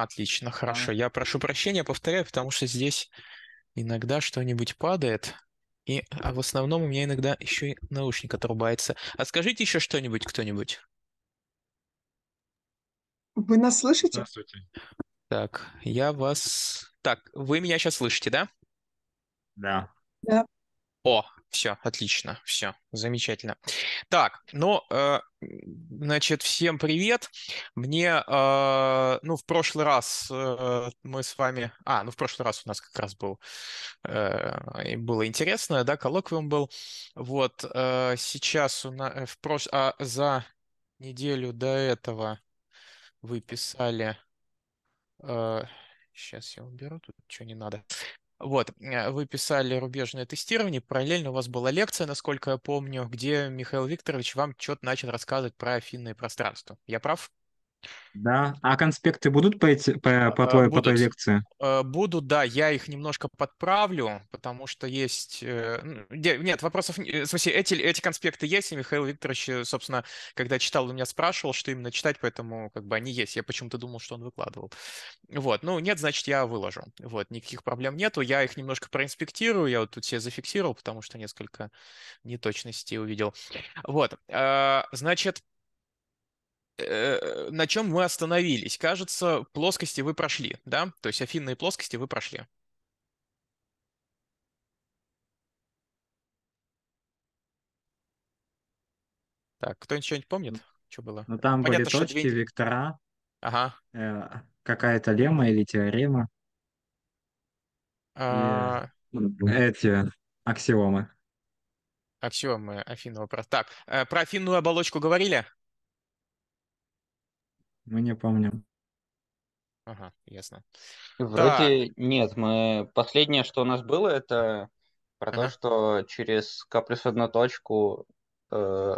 отлично, хорошо. Я прошу прощения, повторяю, потому что здесь иногда что-нибудь падает. И а в основном у меня иногда еще и наушник отрубается. А скажите еще что-нибудь кто-нибудь. Вы нас слышите? Здравствуйте. Так, я вас... Так, вы меня сейчас слышите, да? Да. Да. О, все, отлично, все, замечательно. Так, ну, э, значит, всем привет. Мне, э, ну, в прошлый раз э, мы с вами... А, ну, в прошлый раз у нас как раз был... Э, было интересно, да, коллоквиум был. Вот, э, сейчас у нас... В прош... а, за неделю до этого вы писали... Э, сейчас я уберу, тут что не надо. Вот, э, вы писали рубежное тестирование, параллельно у вас была лекция, насколько я помню, где Михаил Викторович вам что-то начал рассказывать про финное пространство. Я прав? Да. А конспекты будут по, эти, по, а, по, а, твоей, будут, по той лекции? Э, будут, да. Я их немножко подправлю, потому что есть... Э, нет, вопросов... Э, в смысле, эти, эти конспекты есть, и Михаил Викторович, собственно, когда читал, у меня спрашивал, что именно читать, поэтому как бы они есть. Я почему-то думал, что он выкладывал. Вот. Ну, нет, значит, я выложу. Вот. Никаких проблем нету. Я их немножко проинспектирую. Я вот тут все зафиксировал, потому что несколько неточностей увидел. Вот. Значит, э, на чем мы остановились? Кажется, плоскости вы прошли, да? То есть афинные плоскости вы прошли. Так, кто-нибудь что-нибудь помнит? Что было? Ну, там Понятно, были точки, две... вектора, ага. э, какая-то лема или теорема. А... Эти аксиомы. Аксиомы Афинного. Так, э, про Афинную оболочку говорили? мы не помним. Ага, ясно. Вроде да. нет, мы последнее, что у нас было, это про ага. то, что через К плюс одну точку э,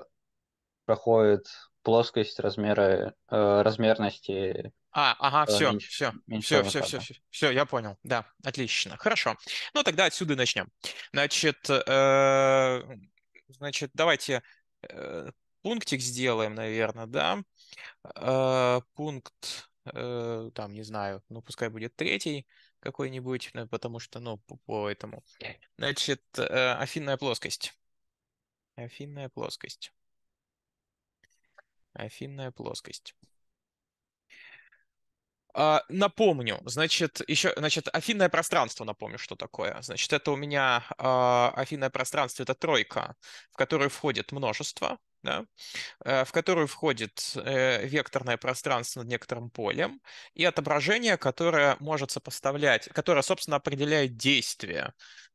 проходит плоскость размера э, размерности а, ага, э, все, меньше, все, все, все, все, все, все, я понял. Да, отлично, хорошо. Ну тогда отсюда начнем. Значит, э, значит, давайте э, пунктик сделаем, наверное, да. А, пункт, э, там, не знаю, ну, пускай будет третий какой-нибудь, э, потому что, ну, по этому. Значит, э, афинная плоскость. Афинная плоскость. Афинная плоскость. А, напомню, значит, еще, значит, афинное пространство, напомню, что такое. Значит, это у меня э, афинное пространство, это тройка, в которую входит множество, да, э, в которую входит э, векторное пространство над некоторым полем и отображение, которое может сопоставлять, которое, собственно, определяет действие,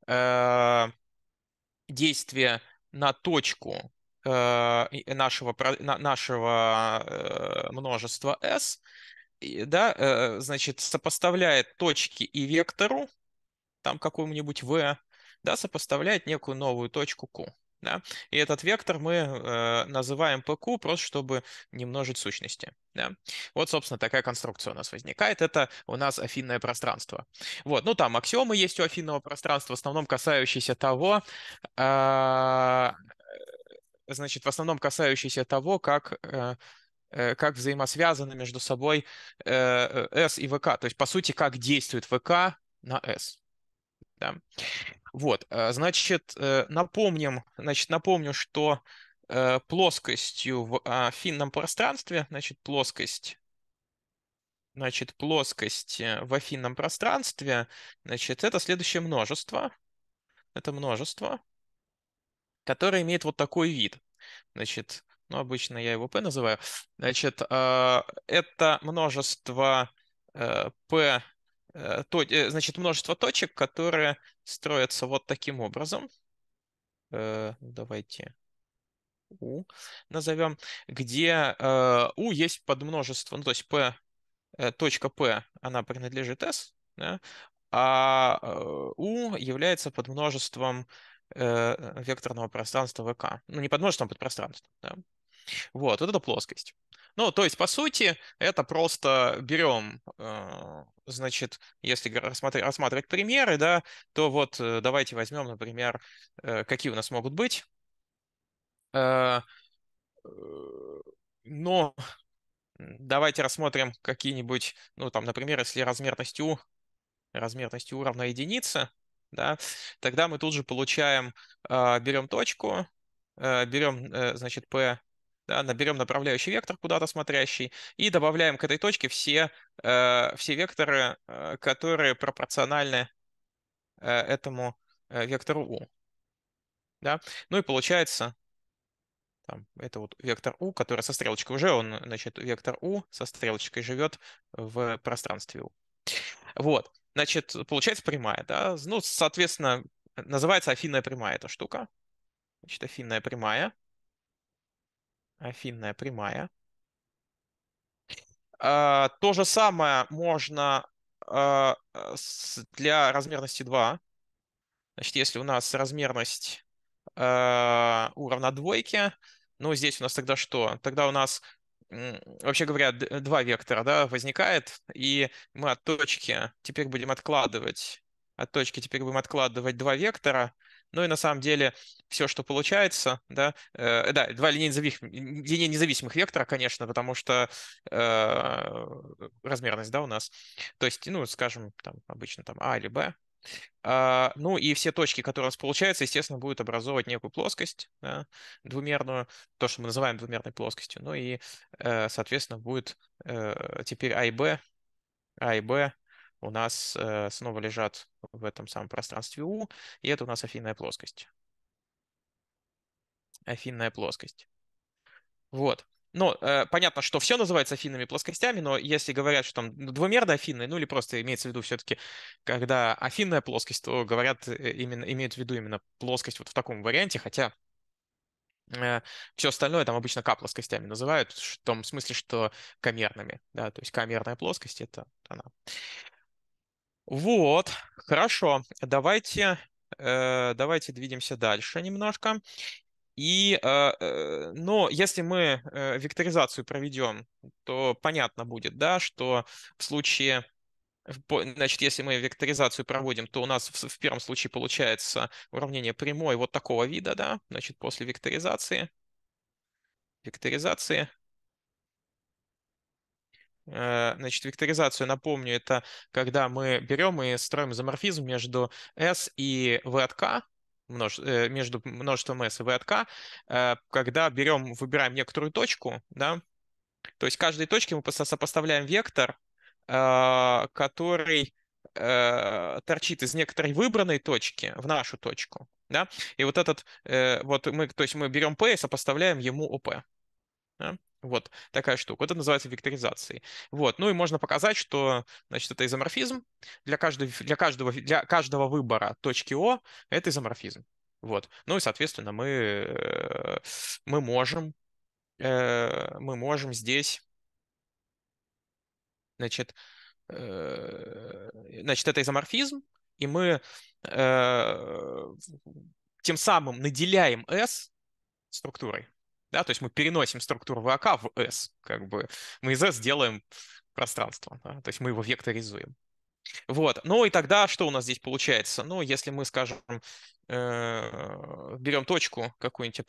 э, действие на точку нашего, нашего множества S, да, значит, сопоставляет точки и вектору, там какому-нибудь V, да, сопоставляет некую новую точку Q. Да? И этот вектор мы э, называем PQ просто чтобы не множить сущности. Да? Вот, собственно, такая конструкция у нас возникает. Это у нас афинное пространство. Вот, ну там аксиомы есть у афинного пространства, в основном касающиеся того, э, значит, в основном касающиеся того, как э, э как взаимосвязаны между собой э, э S и ВК, то есть, по сути, как действует ВК на S. Да. Вот, э, значит, э, напомним, значит, напомню, что э, плоскостью в а, финном пространстве, значит, плоскость значит, плоскость в афинном пространстве, значит, это следующее множество. Это множество, которое имеет вот такой вид. Значит, ну, обычно я его P называю. Значит, это множество P Э, э, значит, множество точек, которые строятся вот таким образом. Э, давайте U назовем, где U есть подмножество, ну, то есть P, точка P, она принадлежит S, да? а U является подмножеством векторного пространства ВК. Ну, не подмножеством, а подпространством. Да? Вот, вот это плоскость. Ну, то есть, по сути, это просто берем, э, значит, если рассматривать примеры, да, то вот э, давайте возьмем, например, э, какие у нас могут быть. Но давайте рассмотрим какие-нибудь, ну, там, например, если размерность U, размерность U равна единице, да, тогда мы тут же получаем, берем точку, берем, значит, P да, наберем направляющий вектор куда-то смотрящий и добавляем к этой точке все, э, все векторы, э, которые пропорциональны э, этому вектору u. Да? Ну и получается, там, это вот вектор u, который со стрелочкой уже, он, значит, вектор u со стрелочкой живет в пространстве u. Вот, значит, получается прямая, да, ну, соответственно, называется афинная прямая эта штука, значит, афинная прямая, афинная прямая. А, то же самое можно а, э, для размерности 2. Значит, если у нас размерность а, уровня двойки, ну, здесь у нас тогда что? Тогда у нас, вообще говоря, два вектора да, возникает, и мы от точки теперь будем откладывать, от точки теперь будем откладывать два вектора – ну и на самом деле все, что получается, да, э, да, два линейно независимых, вектора, конечно, потому что э, размерность, да, у нас, то есть, ну, скажем, там обычно там А или Б, Uh, ну и все точки, которые у нас получаются, естественно, будут образовывать некую плоскость да, двумерную, то, что мы называем двумерной плоскостью. Ну и, uh, соответственно, будет uh, теперь А и Б, А и Б у нас э, снова лежат в этом самом пространстве U, и это у нас афинная плоскость. Афинная плоскость. Вот. Ну, э, понятно, что все называется афинными плоскостями, но если говорят, что там двумерно афинные, ну или просто имеется в виду все-таки, когда афинная плоскость, то говорят э, именно, имеют в виду именно плоскость вот в таком варианте, хотя э, все остальное там обычно К плоскостями называют, в том смысле, что камерными, да, то есть камерная плоскость это она. Вот, хорошо. Давайте, э, давайте двинемся дальше немножко. И, э, э но если мы э, векторизацию проведем, то понятно будет, да, что в случае Значит, если мы векторизацию проводим, то у нас в, в первом случае получается уравнение прямой вот такого вида, да, значит, после векторизации, векторизации Э, значит, векторизацию, напомню, это когда мы берем и строим изоморфизм между S и V от K, множ... Э, между множеством S и V от K, э, когда берем, выбираем некоторую точку, да, то есть каждой точке мы сопоставляем вектор, который торчит из некоторой выбранной точки в нашу точку, да, и вот этот, вот мы, то есть мы берем P и сопоставляем ему OP. Да? Вот такая штука. Вот это называется векторизацией. Вот. Ну и можно показать, что значит, это изоморфизм. Для каждого, для каждого, для каждого выбора точки О это изоморфизм. Вот. Ну и, соответственно, мы, э, мы можем э, мы можем здесь значит, э, значит, это изоморфизм, и мы тем самым наделяем S структурой да, то есть мы переносим структуру ВАК в S, как бы мы из S делаем пространство, да? то есть мы его векторизуем. Вот, ну и тогда что у нас здесь получается? Ну, если мы, скажем, э, берем точку какую-нибудь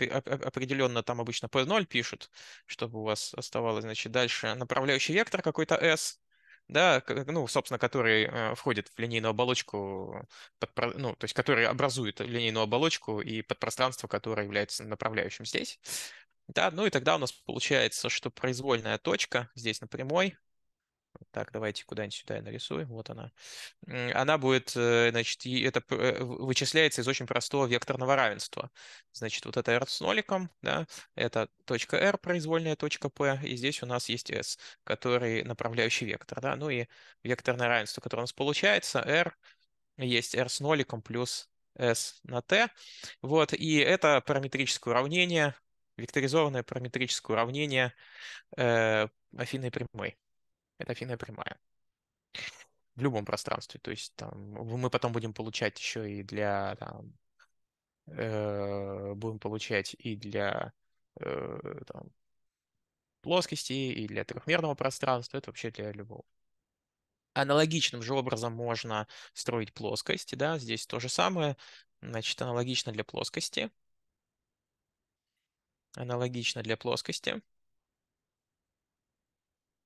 определенно, там обычно P0 пишут, чтобы у вас оставалось, значит, дальше направляющий вектор какой-то S, да, ну, собственно, который э, входит в линейную оболочку, под, ну, то есть который образует линейную оболочку и подпространство, которое является направляющим здесь. Да, ну и тогда у нас получается, что произвольная точка здесь на прямой. Так, давайте куда-нибудь сюда я нарисую. Вот она. Она будет, э, значит, и это э, вычисляется из очень простого векторного равенства. Значит, вот это R с ноликом, да, это точка R, произвольная точка P, и здесь у нас есть S, который направляющий вектор, да. Ну и векторное равенство, которое у нас получается, R есть R с ноликом плюс S на T. Вот, и это параметрическое уравнение, Векторизованное параметрическое уравнение э, афинной прямой. Это афинная прямая. В любом пространстве. То есть там, мы потом будем получать еще и для... Там, э, будем получать и для э, там, плоскости, и для трехмерного пространства. Это вообще для любого. Аналогичным же образом можно строить плоскость, да, здесь то же самое, значит, аналогично для плоскости. Аналогично для плоскости.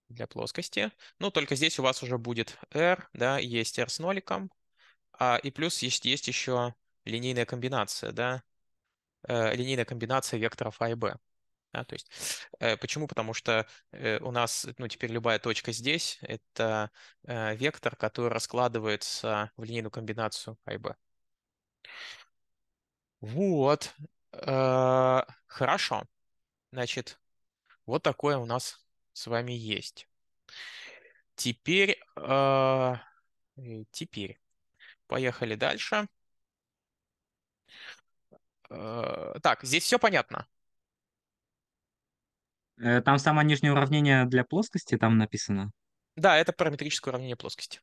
Для плоскости. Ну, только здесь у вас уже будет R, да, есть R с ноликом. А, и плюс есть, есть еще линейная комбинация, да, э, линейная комбинация векторов a а и b, Да, то есть, э, почему? Потому что э, у нас, ну, теперь любая точка здесь — это э, вектор, который раскладывается в линейную комбинацию a а и b, Вот, Э, хорошо. Значит, вот такое у нас с вами есть. Теперь, э, теперь поехали дальше. Э, так, здесь все понятно. Там самое нижнее уравнение для плоскости там написано. Да, это параметрическое уравнение плоскости.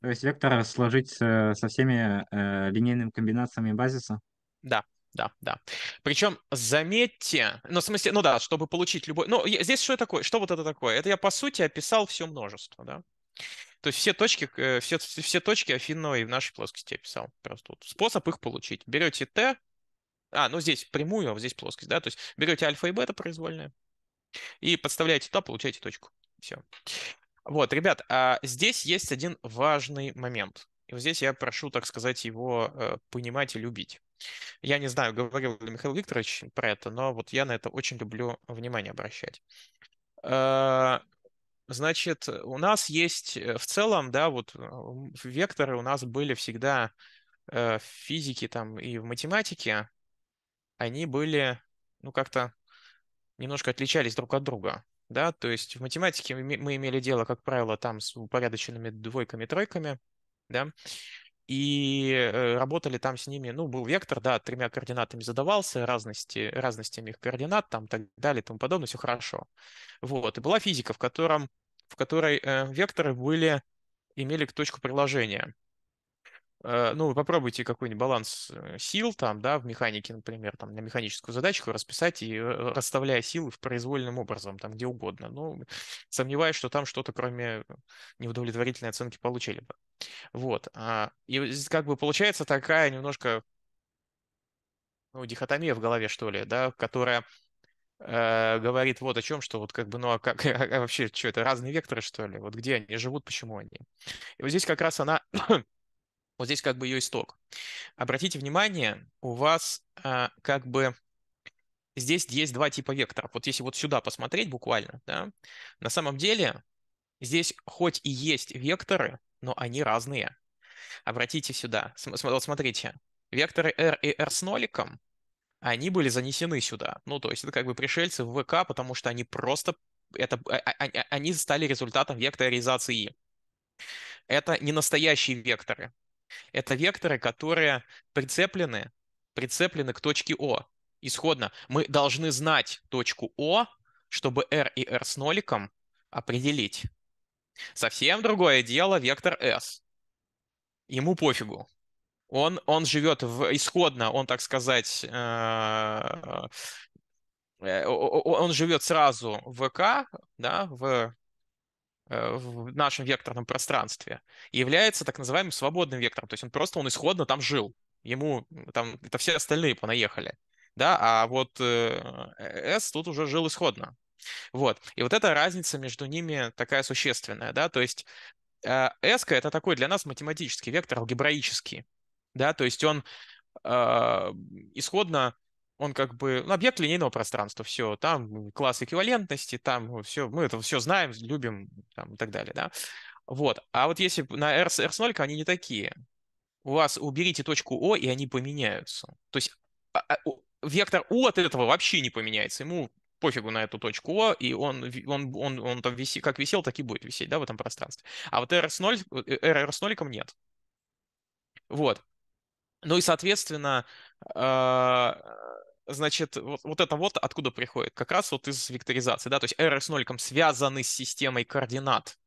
То есть вектор сложить со всеми э, линейными комбинациями базиса? Да, да, да. Причем, заметьте, ну, в смысле, ну да, чтобы получить любой... Ну, здесь что такое? Что вот это такое? Это я, по сути, описал все множество, да? То есть все точки, э, все, все точки Афинного в нашей плоскости описал. Просто вот способ их получить. Берете t, а, ну здесь прямую, а здесь плоскость, да? То есть берете альфа и бета произвольные и подставляете туда, получаете точку. Все. Вот, ребят, а здесь есть один важный момент. И вот здесь я прошу, так сказать, его э, понимать и любить. Я не знаю, говорил ли Михаил Викторович про это, но вот я на это очень люблю внимание обращать. Э, значит, у нас есть э, в целом, да, вот э, векторы у нас были всегда э, в физике там и в математике. Они были, ну, как-то немножко отличались друг от друга. Да, то есть в математике мы имели дело, как правило, там с упорядоченными двойками, тройками, да, и э, работали там с ними, ну, был вектор, да, тремя координатами задавался, разности, разностями их координат, там, так далее, тому подобное, все хорошо. Вот, и была физика, в котором, в которой э, векторы были, имели точку приложения, Э, ну, вы попробуйте какой-нибудь баланс э, сил там, да, в механике, например, там, на механическую задачку расписать и э, расставляя силы в произвольным образом, там, где угодно. Ну, сомневаюсь, что там что-то кроме неудовлетворительной оценки получили бы. Вот. А, и как бы получается такая немножко, ну, дихотомия в голове, что ли, да, которая говорит вот о чем, что вот как бы, ну а как а вообще, что это, разные векторы, что ли? Вот где они живут, почему они? И вот здесь как раз она вот здесь как бы ее исток. Обратите внимание, у вас э, как бы здесь есть два типа векторов. Вот если вот сюда посмотреть буквально, да, на самом деле здесь хоть и есть векторы, но они разные. Обратите сюда. Вот смотрите, векторы R и R с ноликом, они были занесены сюда. Ну, то есть это как бы пришельцы в ВК, потому что они просто... Это, а, а, они стали результатом векторизации. Это не настоящие векторы. Это векторы, которые прицеплены, прицеплены к точке О. Исходно мы должны знать точку О, чтобы R и R с ноликом определить. Совсем другое дело вектор S. Ему пофигу. Он, он живет в, исходно, он, так сказать, э, э, э, он живет сразу в К, да, в Э, в нашем векторном пространстве и является так называемым свободным вектором. То есть он просто, он исходно там жил. Ему там, это все остальные понаехали. Да, а вот S э, э, тут уже жил исходно. Вот. И вот эта разница между ними такая существенная, да, то есть S это такой для нас математический вектор, алгебраический, да, то есть он э, исходно он как бы ну, объект линейного пространства, все, там класс эквивалентности, там все, мы это все знаем, любим там, и так далее, да. Вот, а вот если на R, R с они не такие, у вас уберите точку О, и они поменяются. То есть а, а, вектор У от этого вообще не поменяется, ему пофигу на эту точку О, и он, он, он, он там виси, как висел, так и будет висеть, да, в этом пространстве. А вот R с, 0, R, э, R с ноликом нет. Вот. Ну и, соответственно, а, значит, вот, вот это вот откуда приходит? Как раз вот из векторизации, да, то есть R с ноликом связаны с системой координат,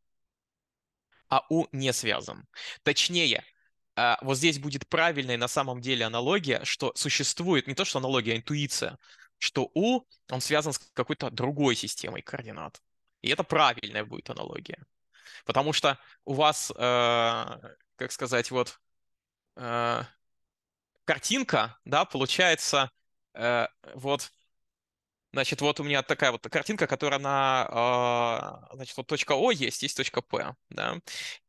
а U не связан. Точнее, а, вот здесь будет правильная на самом деле аналогия, что существует не то, что аналогия, а интуиция, что U, он связан с какой-то другой системой координат. И это правильная будет аналогия. Потому что у вас, э, как сказать, вот э, картинка, да, получается Э, вот, значит, вот у меня такая вот картинка, которая на, э, значит, вот точка О есть, есть точка П, да,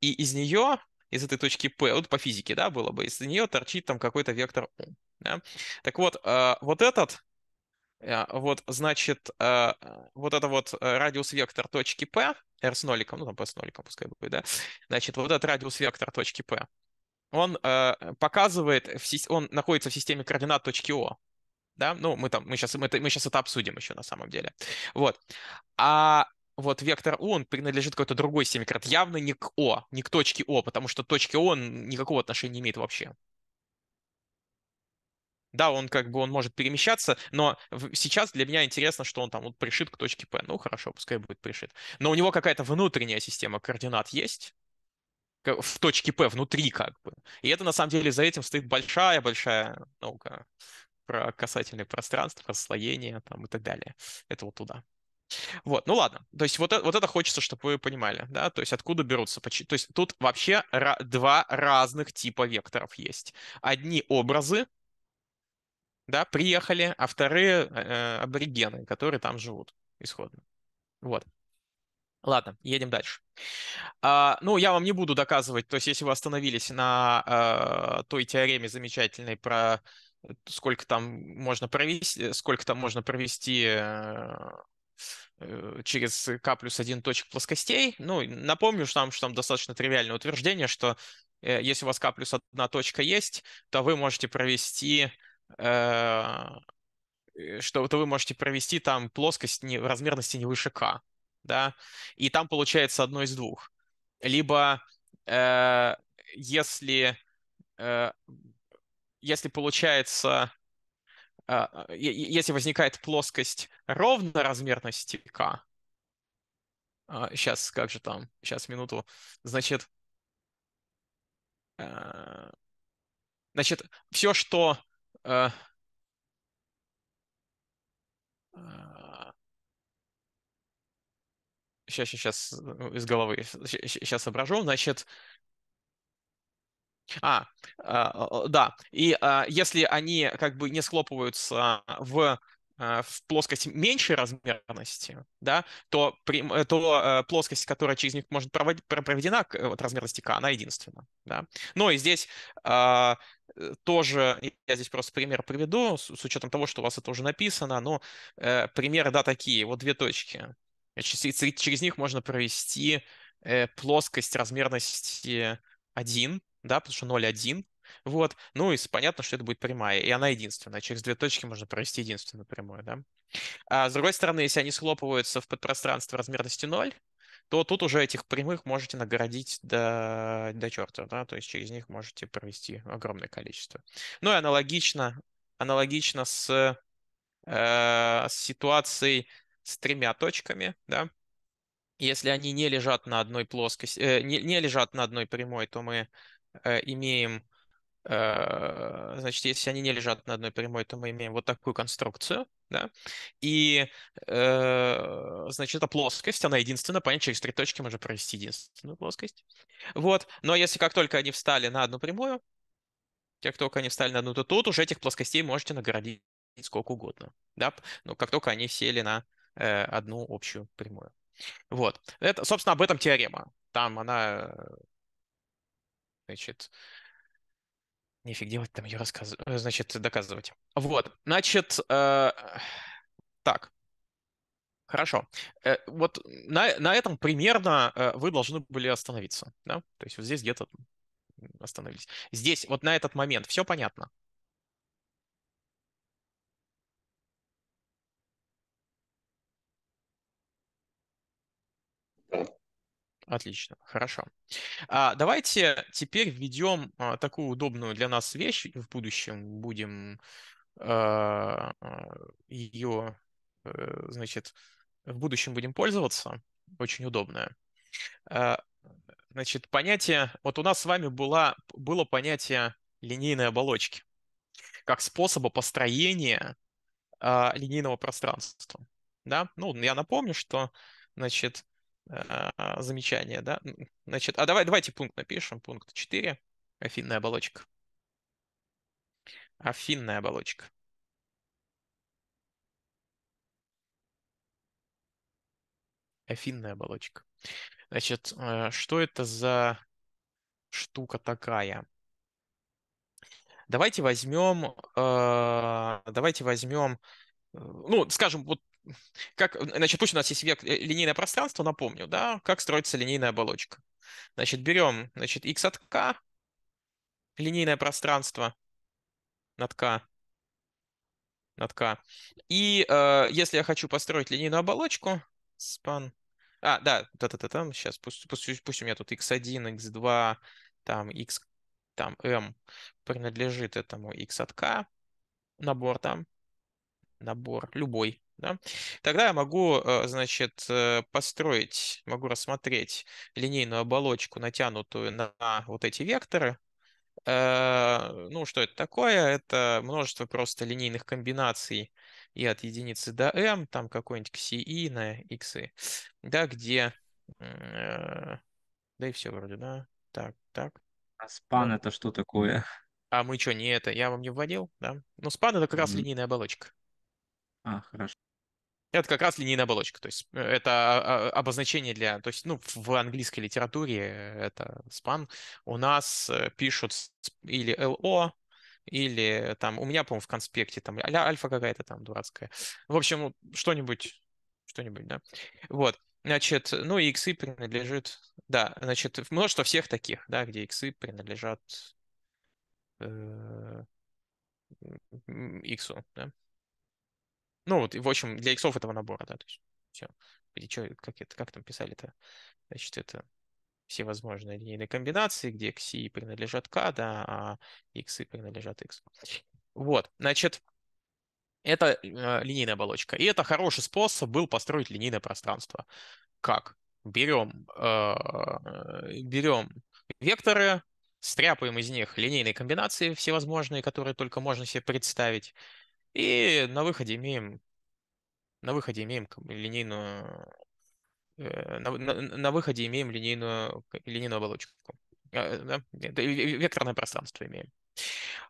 и из нее, из этой точки П, вот по физике, да, было бы, из нее торчит там какой-то вектор У, да? Так вот, э, вот этот вот, значит, вот это вот радиус-вектор точки P, R с ноликом, ну там P с ноликом пускай будет, да, значит, вот этот радиус-вектор точки P, он показывает, в он находится в системе координат точки О да, ну, мы там, мы сейчас, мы, мы сейчас это обсудим еще на самом деле, вот. А вот вектор U, он принадлежит какой-то другой семикрат, явно не к О, не к точке О, потому что точке О он никакого отношения не имеет вообще. Да, он как бы он может перемещаться, но сейчас для меня интересно, что он там вот пришит к точке P. Ну хорошо, пускай будет пришит. Но у него какая-то внутренняя система координат есть в точке P внутри как бы. И это на самом деле за этим стоит большая-большая наука про касательные пространства, слоение, там, и так далее. Это вот туда. Вот, ну ладно. То есть вот, э, вот это хочется, чтобы вы понимали, да, то есть откуда берутся. То есть тут вообще два разных типа векторов есть. Одни образы, да, приехали, а вторые э, э, аборигены, которые там живут исходно. Вот. Ладно, едем дальше. А, ну, я вам не буду доказывать, то есть если вы остановились на э, той теореме замечательной про сколько там можно провести, сколько там можно провести э, через k плюс 1 точек плоскостей. Ну, напомню что там, что там достаточно тривиальное утверждение, что э, если у вас k плюс 1 точка есть, то вы можете провести э, что то вы можете провести там плоскость не, в размерности не выше k, да, и там получается одно из двух. Либо э, если если получается, а, если возникает плоскость ровноразмерной стека, сейчас как же там, сейчас минуту, значит, а, значит, все, что сейчас, а, сейчас, ну, из головы, сейчас соображу, значит, а, а да. И а, если они как бы не схлопываются в а, в плоскость меньшей размерности, да, то, э, то э, плоскость, которая через них может проводить, проведена от размерности k, она единственна. Да. Но ну и здесь э, тоже, я здесь просто пример приведу, с, учетом того, что у вас это уже написано, но примеры, да, такие, вот две точки. Через, через них можно провести плоскость размерности 1, да, потому что 0,1, вот, ну и понятно, что это будет прямая, и она единственная. Через две точки можно провести единственную прямую, да. А с другой стороны, если они схлопываются в подпространство размерности 0, то тут уже этих прямых можете нагородить до, до черта, да, то есть через них можете провести огромное количество. Ну и аналогично, аналогично с, э, с ситуацией с тремя точками, да, если они не лежат на одной плоскости, э, не, не лежат на одной прямой, то мы э, имеем, э, значит, если они не лежат на одной прямой, то мы имеем вот такую конструкцию, да, и, э, значит, эта плоскость, она единственная, понятно, через три точки можно провести единственную плоскость, вот, но если как только они встали на одну прямую, как только они встали на одну, то тут уже этих плоскостей можете наградить сколько угодно, да, но как только они сели на э, одну общую прямую. Вот. Это, собственно, об этом теорема. Там она, значит, нефиг делать, там ее рассказывать, э, значит, доказывать. Вот, значит, э... так, Хорошо. Э, вот на, на этом примерно э, вы должны были остановиться. Да? То есть вот здесь где-то остановились. Здесь, вот на этот момент, все понятно? Отлично, хорошо. А, давайте теперь введем а, такую удобную для нас вещь. В будущем будем а, а ее, э, значит, в будущем будем пользоваться. Очень удобная. А, значит, понятие... Вот у нас с вами была, было понятие линейной оболочки как способа построения а, линейного пространства. Да? Ну, я напомню, что, значит, а, а, замечание, да? Значит, а давай, давайте пункт напишем, пункт 4, афинная оболочка. Афинная оболочка. Афинная оболочка. Значит, э, что это за штука такая? Давайте возьмем, э, давайте возьмем, э, ну, скажем, вот как, значит, пусть у нас есть век, э, линейное пространство, напомню, да, как строится линейная оболочка. Значит, берем, значит, x от k, линейное пространство над k, над k. И э, если я хочу построить линейную оболочку, span, а, да, да, да, да, там, сейчас, пусть, пусть, пусть у меня тут x1, x2, там, x, там, m эм, принадлежит этому x от k, набор там, набор, любой, да, тогда я могу, э, значит, э, построить, могу рассмотреть линейную оболочку, натянутую на вот эти векторы. Э, ну, что это такое? Это множество просто линейных комбинаций и от единицы до m, там какой-нибудь xi на x, да, где, да и все вроде, да, так, так. А ну спан это что такое? А мы что, не это? Я вам не вводил, да? Ну, спан это как раз mm-hmm. линейная оболочка. А, хорошо. Это как раз линейная оболочка, то есть э, это а, а, обозначение для, то есть, ну, в английской литературе э, это спан. У нас э, пишут или LO, или там, у меня, по-моему, в конспекте там а альфа какая-то там дурацкая. В общем, что-нибудь, что-нибудь, да. Вот. Значит, ну и иксы принадлежит, да, значит, множество всех таких, да, где иксы принадлежат э, да. Ну, вот, в общем, для иксов этого набора, да, то есть все. Или что, как, это, как там писали-то? Значит, это всевозможные линейные комбинации, где xi принадлежат k, да, а x принадлежат x. Вот, значит, это э, линейная оболочка. И это хороший способ был построить линейное пространство. Как? Берем, э, берем векторы, стряпаем из них линейные комбинации всевозможные, которые только можно себе представить, и на выходе имеем, на выходе имеем линейную э, на, на, на выходе имеем линейную, линейную оболочку. Э, векторное пространство имеем.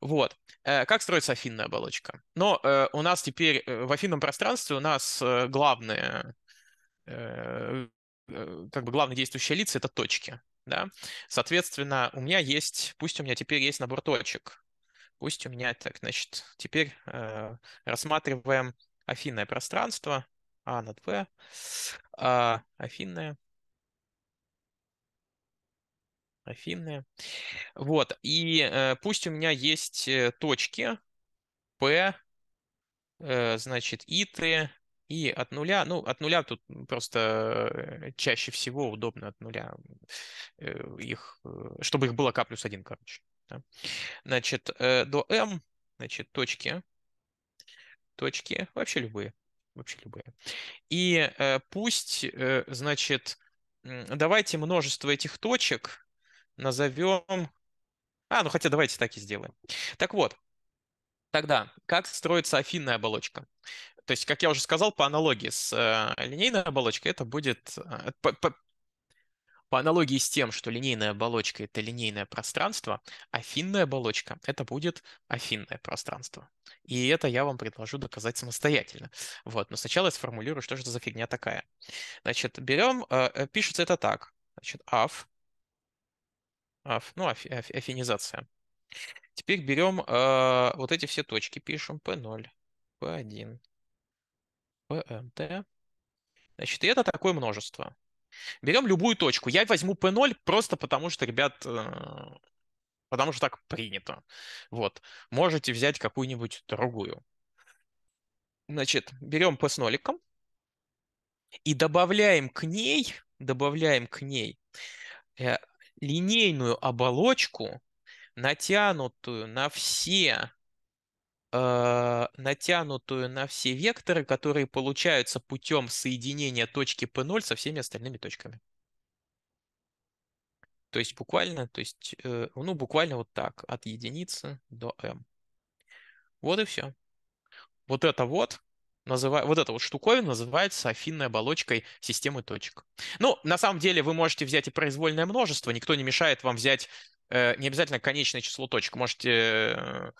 Вот. Э, как строится афинная оболочка? Но у нас теперь в афинном пространстве у нас главное, как бы главное действующие лица — это точки. Да? Соответственно, у меня есть, пусть у меня теперь есть набор точек, Пусть у меня так, значит, теперь э, рассматриваем афинное пространство А над В. А, афинное. Афинное. Вот, и э, пусть у меня есть э, точки P, э, значит, и Т, и от нуля, ну, от нуля тут просто э, чаще всего удобно от нуля э, их, чтобы их было k плюс 1, короче. Да. Значит, э, до m, значит, точки, точки, вообще любые, вообще любые. И э, пусть, э, значит, давайте множество этих точек назовем... А, ну хотя давайте так и сделаем. Так вот, тогда как строится афинная оболочка? То есть, как я уже сказал, по аналогии с линейной оболочкой, это будет... По, по, по аналогии с тем, что линейная оболочка – это линейное пространство, афинная оболочка – это будет афинное пространство. И это я вам предложу доказать самостоятельно. Вот. Но сначала я сформулирую, что же это за фигня такая. Значит, берем, э, э, пишется это так. Значит, аф, аф ну, аф, аф, афинизация. Теперь берем э, вот эти все точки, пишем P0, P1, PMT. Значит, и это такое множество. Берем любую точку. Я возьму P0 просто потому, что, ребят, э, потому что так принято. Вот. Можете взять какую-нибудь другую. Значит, берем P с ноликом и добавляем к ней, добавляем к ней э, линейную оболочку, натянутую на все Э, натянутую на все векторы, которые получаются путем соединения точки P0 со всеми остальными точками. То есть буквально, то есть, э, ну, буквально вот так, от единицы до m. Вот и все. Вот это вот, называ... вот эта вот штуковина называется афинной оболочкой системы точек. Ну, на самом деле вы можете взять и произвольное множество, никто не мешает вам взять э, не обязательно конечное число точек. Можете э,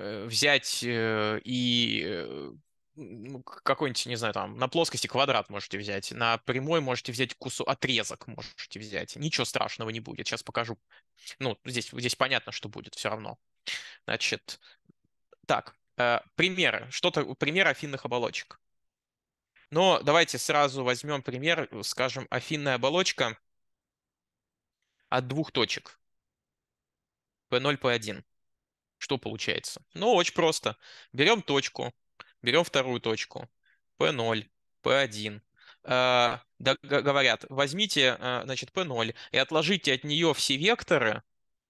Э, взять э, и э, ну, какой-нибудь, не знаю, там, на плоскости квадрат можете взять, на прямой можете взять кусок, отрезок можете взять. Ничего страшного не будет. Сейчас покажу. Ну, здесь, здесь понятно, что будет все равно. Значит, так, примеры. Что-то, пример афинных оболочек. Но давайте сразу возьмем пример, скажем, афинная оболочка от двух точек. P0, P1. Что получается? Ну, очень просто. Берем точку, берем вторую точку, P0, P1. А, говорят, возьмите, а, значит, P0 и отложите от нее все векторы,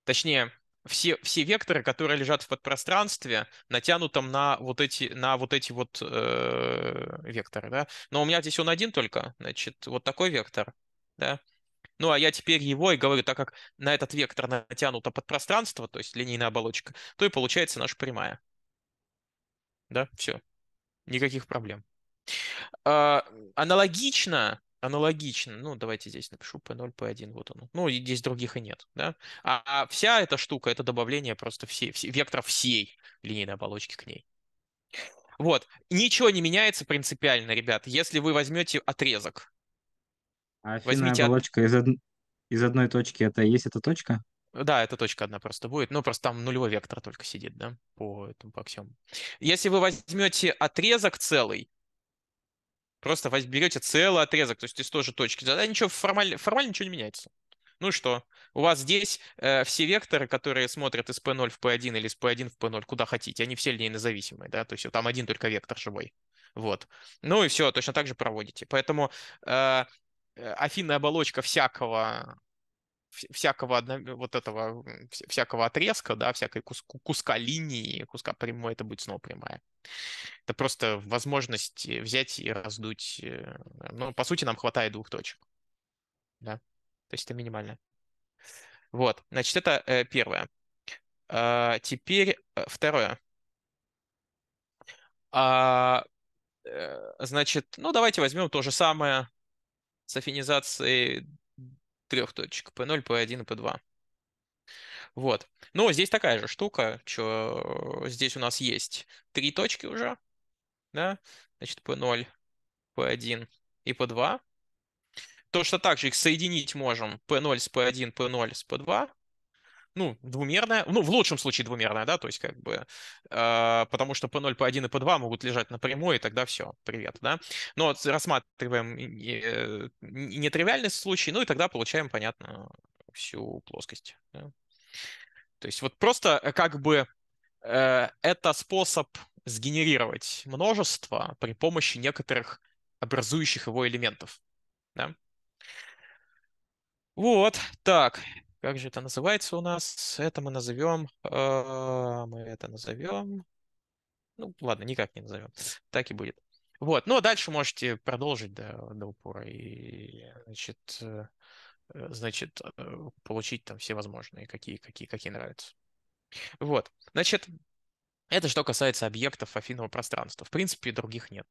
точнее, все, все векторы, которые лежат в подпространстве, натянутом на вот эти, на вот, эти вот э, векторы. Да? Но у меня здесь он один только, значит, вот такой вектор. Да? Ну, а я теперь его и говорю, так как на этот вектор натянуто под пространство, то есть линейная оболочка, то и получается наша прямая. Да, все. Никаких проблем. А, аналогично, аналогично, ну, давайте здесь напишу P0, P1, вот оно. Ну, и здесь других и нет, да. А, а вся эта штука, это добавление просто всей, всей, вектора всей линейной оболочки к ней. Вот. Ничего не меняется принципиально, ребят. Если вы возьмете отрезок, а афинная Возьмите... оболочка из, од... из одной точки, это есть эта точка? Да, эта точка одна просто будет. но ну, просто там нулевой вектор только сидит, да, по этому по аксиому. Если вы возьмете отрезок целый, просто возьмете целый отрезок, то есть из той же точки, тогда ничего формально, формально ничего не меняется. Ну что, у вас здесь э, все векторы, которые смотрят из P0 в P1 или из P1 в P0, куда хотите, они все линейно зависимые, да, то есть там один только вектор живой. Вот. Ну и все, точно так же проводите. Поэтому э, Э, афинная оболочка всякого всякого э, вот этого всякого отрезка, да, всякой кус, куска линии, куска прямой, это будет снова прямая. Это просто возможность э, взять и раздуть. но по сути, нам хватает двух точек. Да? То есть это минимально. Вот, значит, это первое. А, теперь второе. А, значит, ну давайте возьмем то же самое, с афинизацией трех точек P0, P1 и P2. Вот. Но ну, здесь такая же штука, что э, здесь у нас есть три точки уже, да, значит, P0, P1 и P2. То, что также их соединить можем P0 с P1, P0 с P2, ну, двумерная, ну, в лучшем случае двумерная, да, то есть как бы, э, потому что P0, P1 и P2 могут лежать на прямой, и тогда все, привет, да. Но рассматриваем э, нетривиальный случай, ну, и тогда получаем, понятно, всю плоскость. Да? То есть вот просто э, как бы э, это способ сгенерировать множество при помощи некоторых образующих его элементов, да. Вот, так, как же это называется у нас? Это мы назовем, э, мы это назовем, ну ладно, никак не назовем, так и будет. Вот, ну а дальше можете продолжить до, до упора и, значит, э, значит, э, получить там все возможные, какие, какие, какие нравятся. Вот, значит, это что касается объектов афинного пространства. В принципе, других нет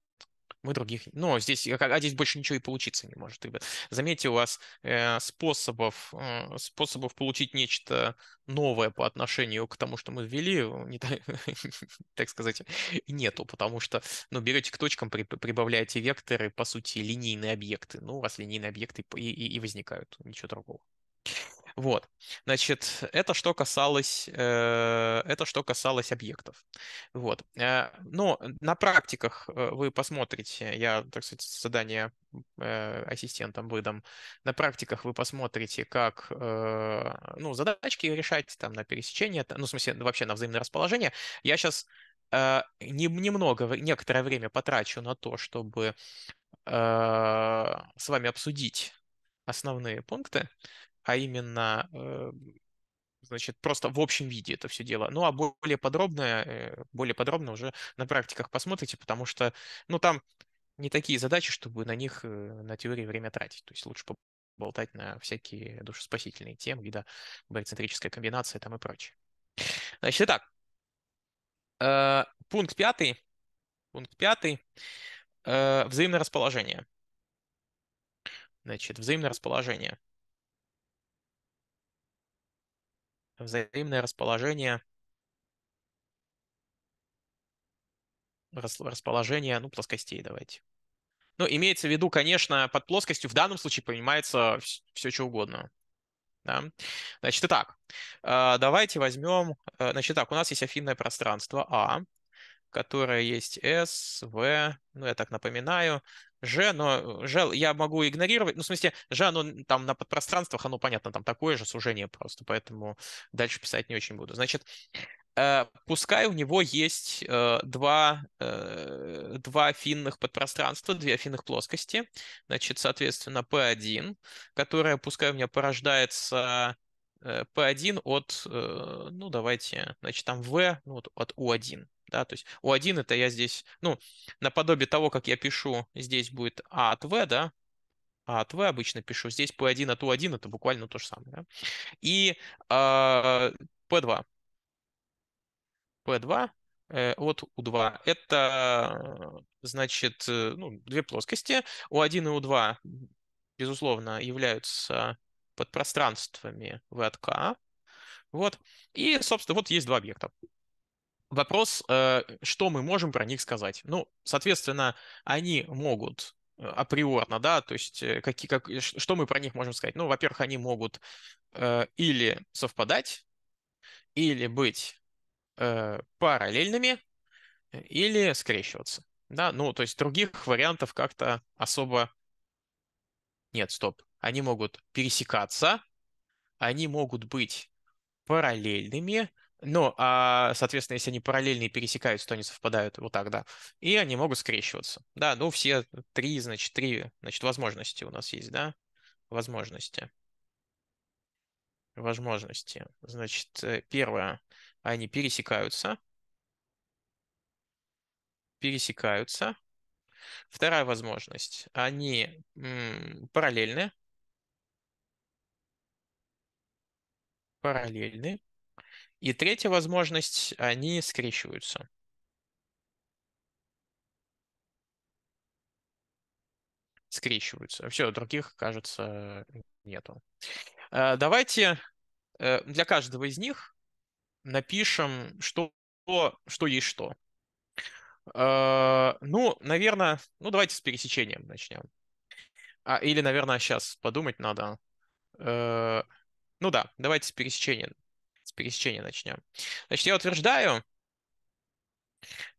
мы других... Но здесь, а здесь больше ничего и получиться не может. Заметьте, у вас э, способов, э, способов получить нечто новое по отношению к тому, что мы ввели, э, не, так так сказать, нету, потому что ну, берете к точкам, при, прибавляете векторы, по сути, линейные объекты. Ну, у вас линейные объекты и, и, и возникают, ничего другого. Вот. Значит, это что касалось, э, это что касалось объектов. Вот. Э, Но ну, на практиках э, вы посмотрите, я, так сказать, задание э, ассистентам выдам, на практиках вы посмотрите, как, э, ну, задачки решать там на пересечение, ну, в смысле, вообще на взаимное расположение. Я сейчас э, немного, некоторое время потрачу на то, чтобы с вами обсудить основные пункты а именно э, значит, просто в общем виде это все дело. Ну, а более подробно, э, более подробно уже на практиках посмотрите, потому что, ну, там не такие задачи, чтобы на них э, на теории время тратить. То есть лучше болтать на всякие душеспасительные темы, вида барицентрическая комбинация там и прочее. Значит, итак, пункт пятый, пункт пятый, взаимное расположение. Значит, взаимное расположение – взаимное расположение, расположение, ну, плоскостей давайте. Ну, имеется в виду, конечно, под плоскостью в данном случае понимается все, что угодно. Да? Значит, итак, э, давайте возьмем... Э, значит, так, у нас есть афинное пространство А, которое есть S, V, ну, я так напоминаю, Ж, но э, Ж я могу игнорировать. Ну, в смысле, Ж, оно там на подпространствах, оно, понятно, там такое же сужение просто, поэтому дальше писать не очень буду. Значит, э, пускай у него есть э, два, э, два финных подпространства, две финных плоскости. Значит, соответственно, P1, которая пускай у меня порождается э, P1 от, э, ну, давайте, значит, там V ну, вот, от U1. Да, то есть у 1 это я здесь, ну, наподобие того, как я пишу, здесь будет а от V, да, А от V обычно пишу, здесь P1 от U1 это буквально то же самое, да? и э, P2. P2 э, от U2 это, значит, э, ну, две плоскости, у 1 и у 2 безусловно, являются подпространствами V от K, вот, и, собственно, вот есть два объекта вопрос, э, что мы можем про них сказать? Ну, соответственно, они могут э, априорно, да, то есть э, какие, как, что мы про них можем сказать? Ну, во-первых, они могут или совпадать, или быть параллельными, или скрещиваться, да, ну, то есть других вариантов как-то особо нет, стоп, они могут пересекаться, они могут быть параллельными, ну, а, соответственно, если они параллельные пересекаются, то они совпадают вот так, да. И они могут скрещиваться. Да, ну все три, значит, три, значит, возможности у нас есть, да? Возможности. Возможности. Значит, э, первое, они пересекаются. Пересекаются. Вторая возможность, они параллельны. Параллельны. И третья возможность, они скрещиваются. Скрещиваются. Все, других, кажется, нету. Э, давайте э, для каждого из них напишем, что, что есть что. Э, ну, наверное, ну давайте с пересечением начнем. А, или, наверное, сейчас подумать надо. Ну да, давайте с пересечением пересечения начнем. Значит, я утверждаю,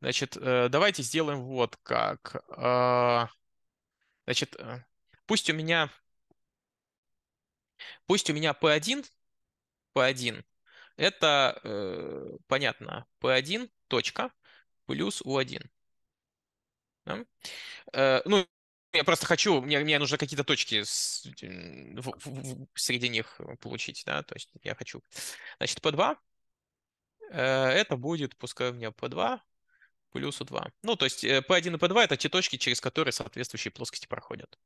значит, э, давайте сделаем вот как. Э, значит, э, пусть у меня, пусть у меня P1, P1, это, понятно, P1 точка плюс U1. Ну, я просто хочу, мне, мне нужно какие-то точки с, в, в, среди них э, получить, да, то есть я хочу. Значит, P2, э, это будет, пускай у меня P2 плюс U2. Ну, то есть э, P1 и P2 это те точки, через которые соответствующие плоскости проходят.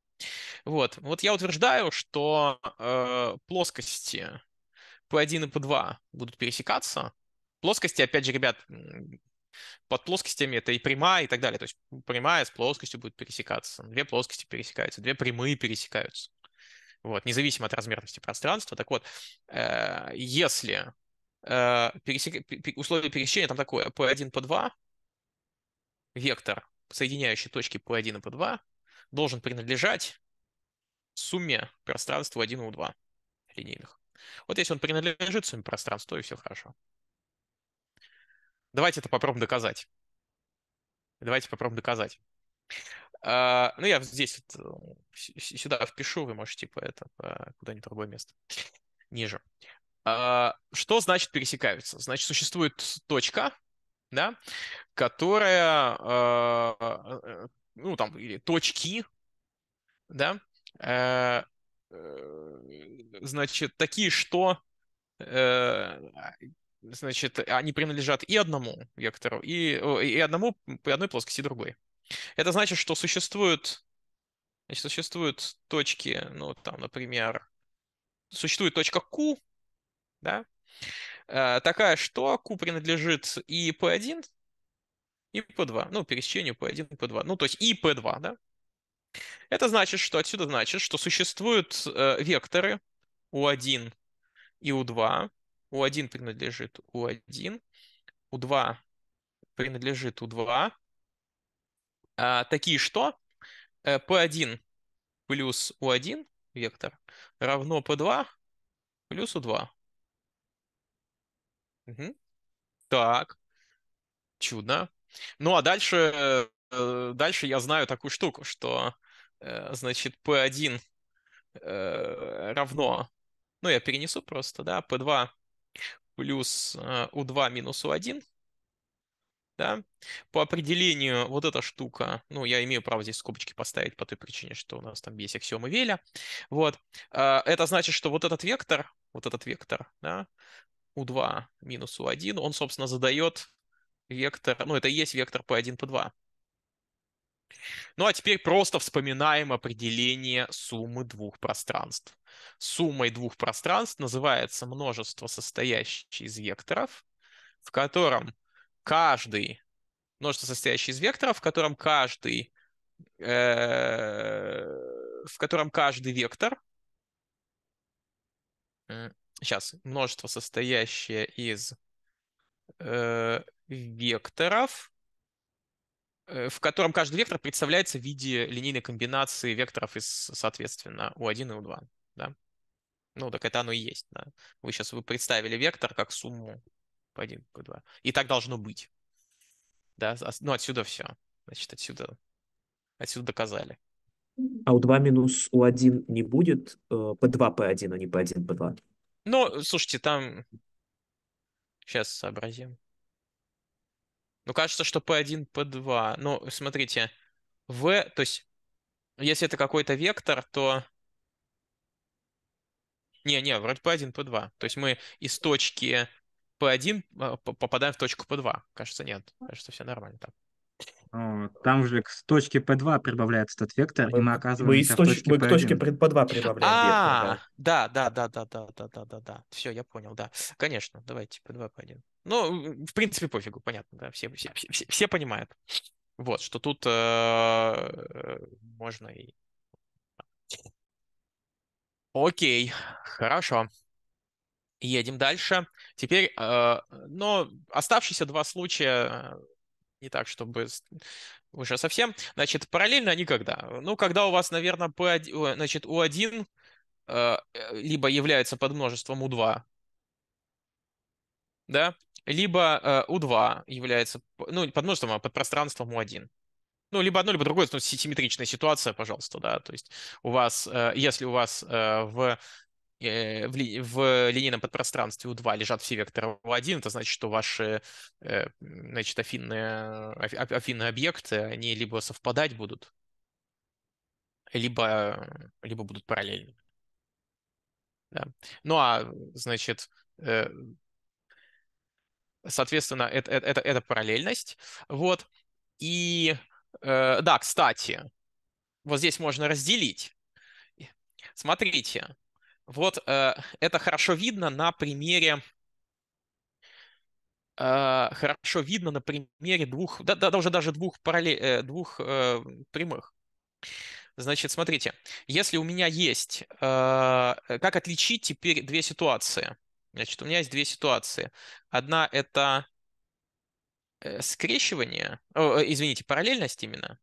Вот, вот я утверждаю, что э, плоскости P1 и P2 будут пересекаться. Плоскости, опять же, ребят, под плоскостями это и прямая, и так далее. То есть прямая с плоскостью будет пересекаться. Две плоскости пересекаются, две прямые пересекаются. Вот, независимо от размерности пространства. Так вот, э, если э, пересек... условие пересечения там такое, P1, P2, вектор, соединяющий точки P1 и P2, должен принадлежать сумме пространства 1 у 2 линейных. Вот если он принадлежит сумме пространства, то и все хорошо. Давайте это попробуем доказать. Давайте попробуем доказать. Uh, ну, я здесь вот, э, сюда впишу, вы можете по типа, это по а, куда-нибудь другое место ниже. Uh, что значит пересекаются? Значит, существует точка, да, которая, uh, ну, там, или точки, да, значит, такие, что значит, они принадлежат и одному вектору, и, и одному, и одной плоскости другой. Это значит, что существуют, значит, существуют точки, ну, там, например, существует точка Q, да, э, такая, что Q принадлежит и P1, и P2, ну, пересечению P1 и P2, ну, то есть и P2, да. Это значит, что отсюда значит, что существуют э, векторы U1 и U2, у 1 принадлежит у 1 у 2 принадлежит у 2 А, такие что? P1 э, плюс у 1 вектор равно P2 плюс у 2 Угу. Так, чудно. Ну а дальше, э, дальше я знаю такую штуку, что, э, значит, P1 равно, ну я перенесу просто, да, P2 плюс U2 э, минус U1. Да? По определению вот эта штука, ну, я имею право здесь скобочки поставить по той причине, что у нас там есть аксиома Веля. Вот. Э, это значит, что вот этот вектор, вот этот вектор, да, U2 минус U1, он, собственно, задает вектор, ну, это и есть вектор P1, P2. Ну а теперь просто вспоминаем определение суммы двух пространств. Суммой двух пространств называется множество, состоящее из векторов, в котором каждый, множество, состоящее из векторов, в котором каждый, э, в котором каждый вектор, сейчас, э, множество, состоящее из э, векторов, Э, в котором каждый вектор представляется в виде линейной комбинации векторов из, соответственно, U1 и U2. Да? Ну, так это оно и есть. Да? Вы сейчас вы представили вектор как сумму P1, P2. И так должно быть. Да? Ну, отсюда все. Значит, отсюда, отсюда доказали. А U2 минус U1 не будет э, по 2 P1, а не по 1 P2? Ну, слушайте, там... Сейчас сообразим. Ну, кажется, что P1, P2. Ну, смотрите, V, то есть, если это какой-то вектор, то... Не-не, вроде P1, P2. То есть мы из точки P1 а, попадаем в точку P2. Кажется, нет. Кажется, все нормально там. там же к точке P2 прибавляется тот вектор, мы, и мы оказываемся мы в точке, мы P1. к точке P2 прибавляем а, Да. да, да, да, да, да, да, да, да, да. Все, я понял, да. Конечно, давайте P2, P1. Ну, в принципе, пофигу, понятно, да, все, все, все, все понимают. Вот, что тут э, можно и... Окей, хорошо. Едем дальше. Теперь, э, но оставшиеся два случая не так, чтобы уже совсем. Значит, параллельно никогда. Ну, когда у вас, наверное, P1, значит, U1 э, либо является подмножеством U2, да, либо U2 э, является, ну, под множеством, а под пространством U1. Ну, либо одно, либо другое, ну, симметричная ситуация, пожалуйста, да, то есть у вас, э, если у вас э, в в, ли, в линейном подпространстве U2 лежат все векторы U1, это значит, что ваши значит, афинные, афинные объекты, они либо совпадать будут, либо, либо будут параллельны. Да. Ну а, значит, Соответственно, это, это, это параллельность. Вот. И э, да, кстати, вот здесь можно разделить. Смотрите, вот э, это хорошо видно на примере э, хорошо видно на примере двух, да, да, уже даже двух, параллель, э, двух э, прямых. Значит, смотрите, если у меня есть, э, как отличить теперь две ситуации – Значит, у меня есть две ситуации. Одна – это э, скрещивание, о, э, извините, параллельность именно.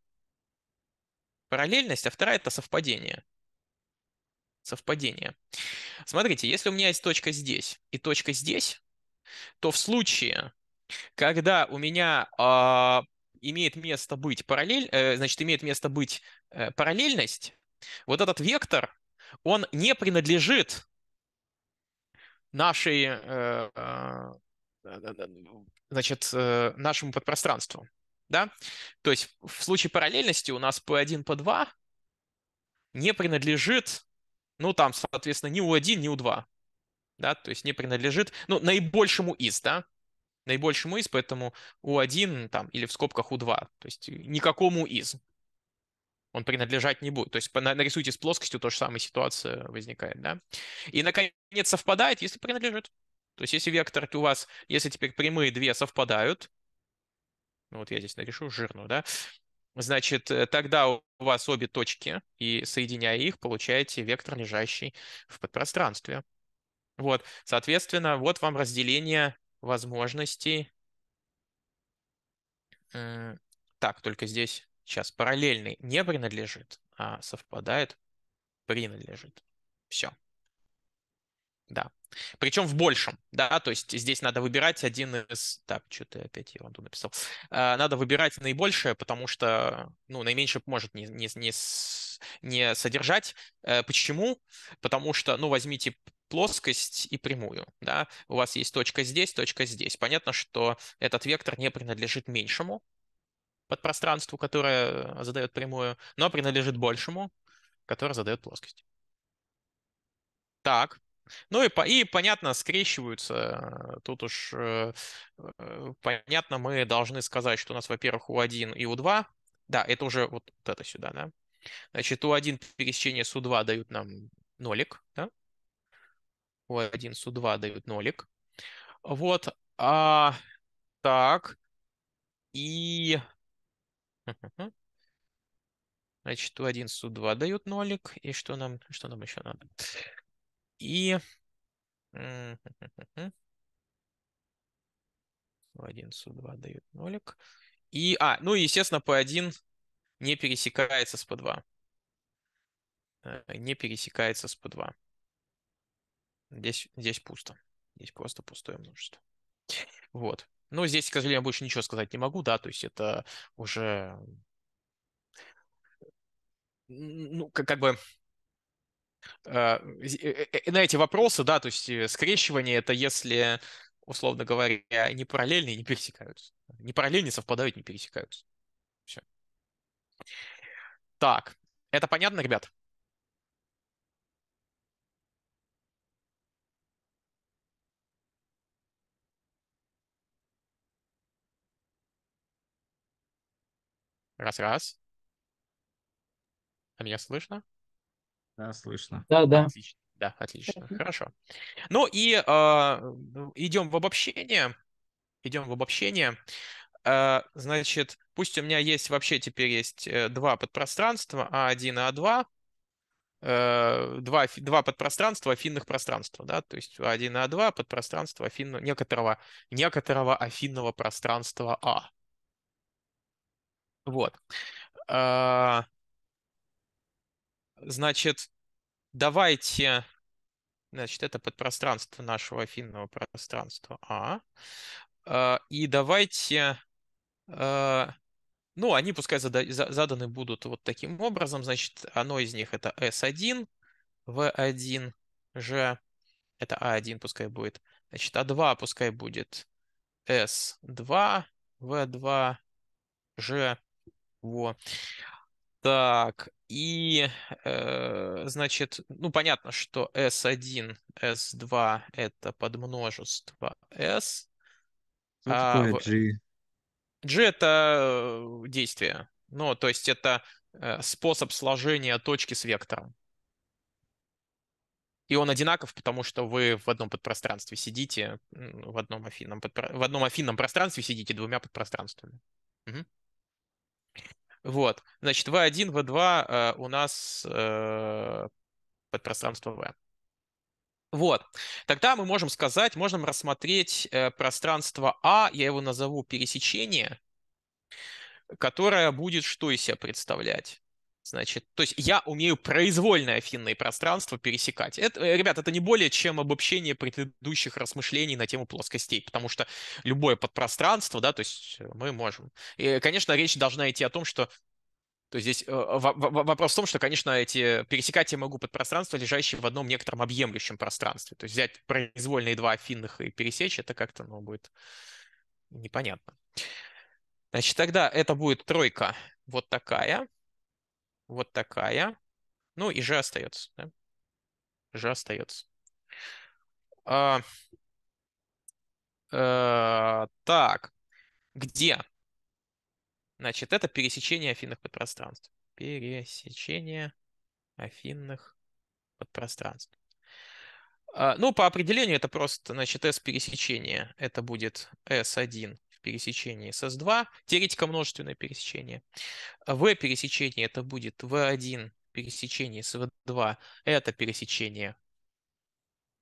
Параллельность, а вторая – это совпадение. Совпадение. Смотрите, если у меня есть точка здесь и точка здесь, то в случае, когда у меня э, имеет место быть параллель, э, значит, имеет место быть э, параллельность, вот этот вектор, он не принадлежит нашей, э, а, ну, значит, э, нашему подпространству. Да? То есть в случае параллельности у нас P1, P2 не принадлежит, ну там, соответственно, ни U1, ни U2. Да? То есть не принадлежит, ну, наибольшему из, да, наибольшему из, поэтому U1 там, или в скобках U2, то есть никакому из он принадлежать не будет. То есть нарисуйте с плоскостью, то же самое ситуация возникает, да. И, наконец, совпадает, если принадлежит. То есть если вектор у вас, если теперь прямые две совпадают, ну вот я здесь нарешу жирную, да, значит, э, тогда у вас обе точки, и соединяя их, получаете вектор, лежащий в подпространстве. Вот, соответственно, вот вам разделение возможностей. Так, только здесь Сейчас параллельный не принадлежит, а совпадает принадлежит. Все. Да. Причем в большем, да, то есть здесь надо выбирать один из... Так, что-то опять ерунду написал. А, надо выбирать наибольшее, потому что, ну, наименьшее может не, не, не, не содержать. Э, почему? Потому что, ну, возьмите плоскость и прямую, да, у вас есть точка здесь, точка здесь. Понятно, что этот вектор не принадлежит меньшему, подпространству, которое задает прямую, но принадлежит большему, которое задает плоскость. Так. Ну и, по, и понятно, скрещиваются. Э, тут уж э, э, понятно, мы должны сказать, что у нас, во-первых, U1 и U2. Да, это уже вот это сюда, да. Значит, U1 пересечение с U2 дают нам нолик, да. U1 с U2 дают нолик. Вот. А, так. И Значит, у 11 U2 дают нолик. И что нам, что нам еще надо? И... У1, Су2 дают нолик. И, а, ну естественно, P1 не пересекается с P2. Э, не пересекается с P2. Здесь, здесь пусто. Здесь просто пустое множество. Вот. Но ну, здесь, к сожалению, больше ничего сказать не могу, да, то есть это уже, ну, как, как бы, э, э, э, э, на эти вопросы, да, то есть скрещивание это если, условно говоря, не параллельные, не пересекаются. Не параллельные совпадают, не пересекаются. Все. Так, это понятно, ребят? Раз-раз. А меня слышно? Да, слышно. Да, да. Отлично. Да, отлично. Хорошо. Ну и э, идем в обобщение. Идем в обобщение. Э, значит, пусть у меня есть вообще теперь есть э, два подпространства, А1 и А2. Э, два, два подпространства афинных пространства, да, то есть А1 и А2, подпространство афинного, некоторого, некоторого афинного пространства А. Вот. А, значит, давайте... Значит, это подпространство нашего финного пространства А. а и давайте... А, ну, они пускай зада заданы будут вот таким образом. Значит, одно из них это S1, V1, G. Это A1 а пускай будет. Значит, А2 пускай будет S2, V2, G. Во. Так, и, э, значит, ну, понятно, что S1, S2 — это подмножество S. Что ну, а, такое G? G — это э, действие. Ну, то есть это э, способ сложения точки с вектором. И он одинаков, потому что вы в одном подпространстве сидите, в одном афинном, подпро... в одном афинном пространстве сидите двумя подпространствами. Угу. Вот. Значит, v1, v2 э, у нас э, пространство v. Вот. Тогда мы можем сказать, можем рассмотреть э, пространство А, я его назову пересечение, которое будет что из себя представлять? Значит, то есть я умею произвольно афинные пространства пересекать. Это, э, ребят, это не более чем обобщение предыдущих размышлений на тему плоскостей, потому что любое подпространство, да, то есть э, мы можем. И, конечно, речь должна идти о том, что то есть здесь э, вопрос в том, что, конечно, эти пересекать я могу под пространство, лежащее в одном некотором объемлющем пространстве. То есть взять произвольные два афинных и пересечь, это как-то ну, будет непонятно. Значит, тогда это будет тройка вот такая вот такая. Ну и же остается. Да? Же остается. А, а, так, где? Значит, это пересечение афинных подпространств. Пересечение афинных подпространств. А, ну, по определению это просто, значит, S пересечение. Это будет S1 пересечении с S2, теоретика множественное пересечение. В пересечении это будет V1 пересечение с V2, это пересечение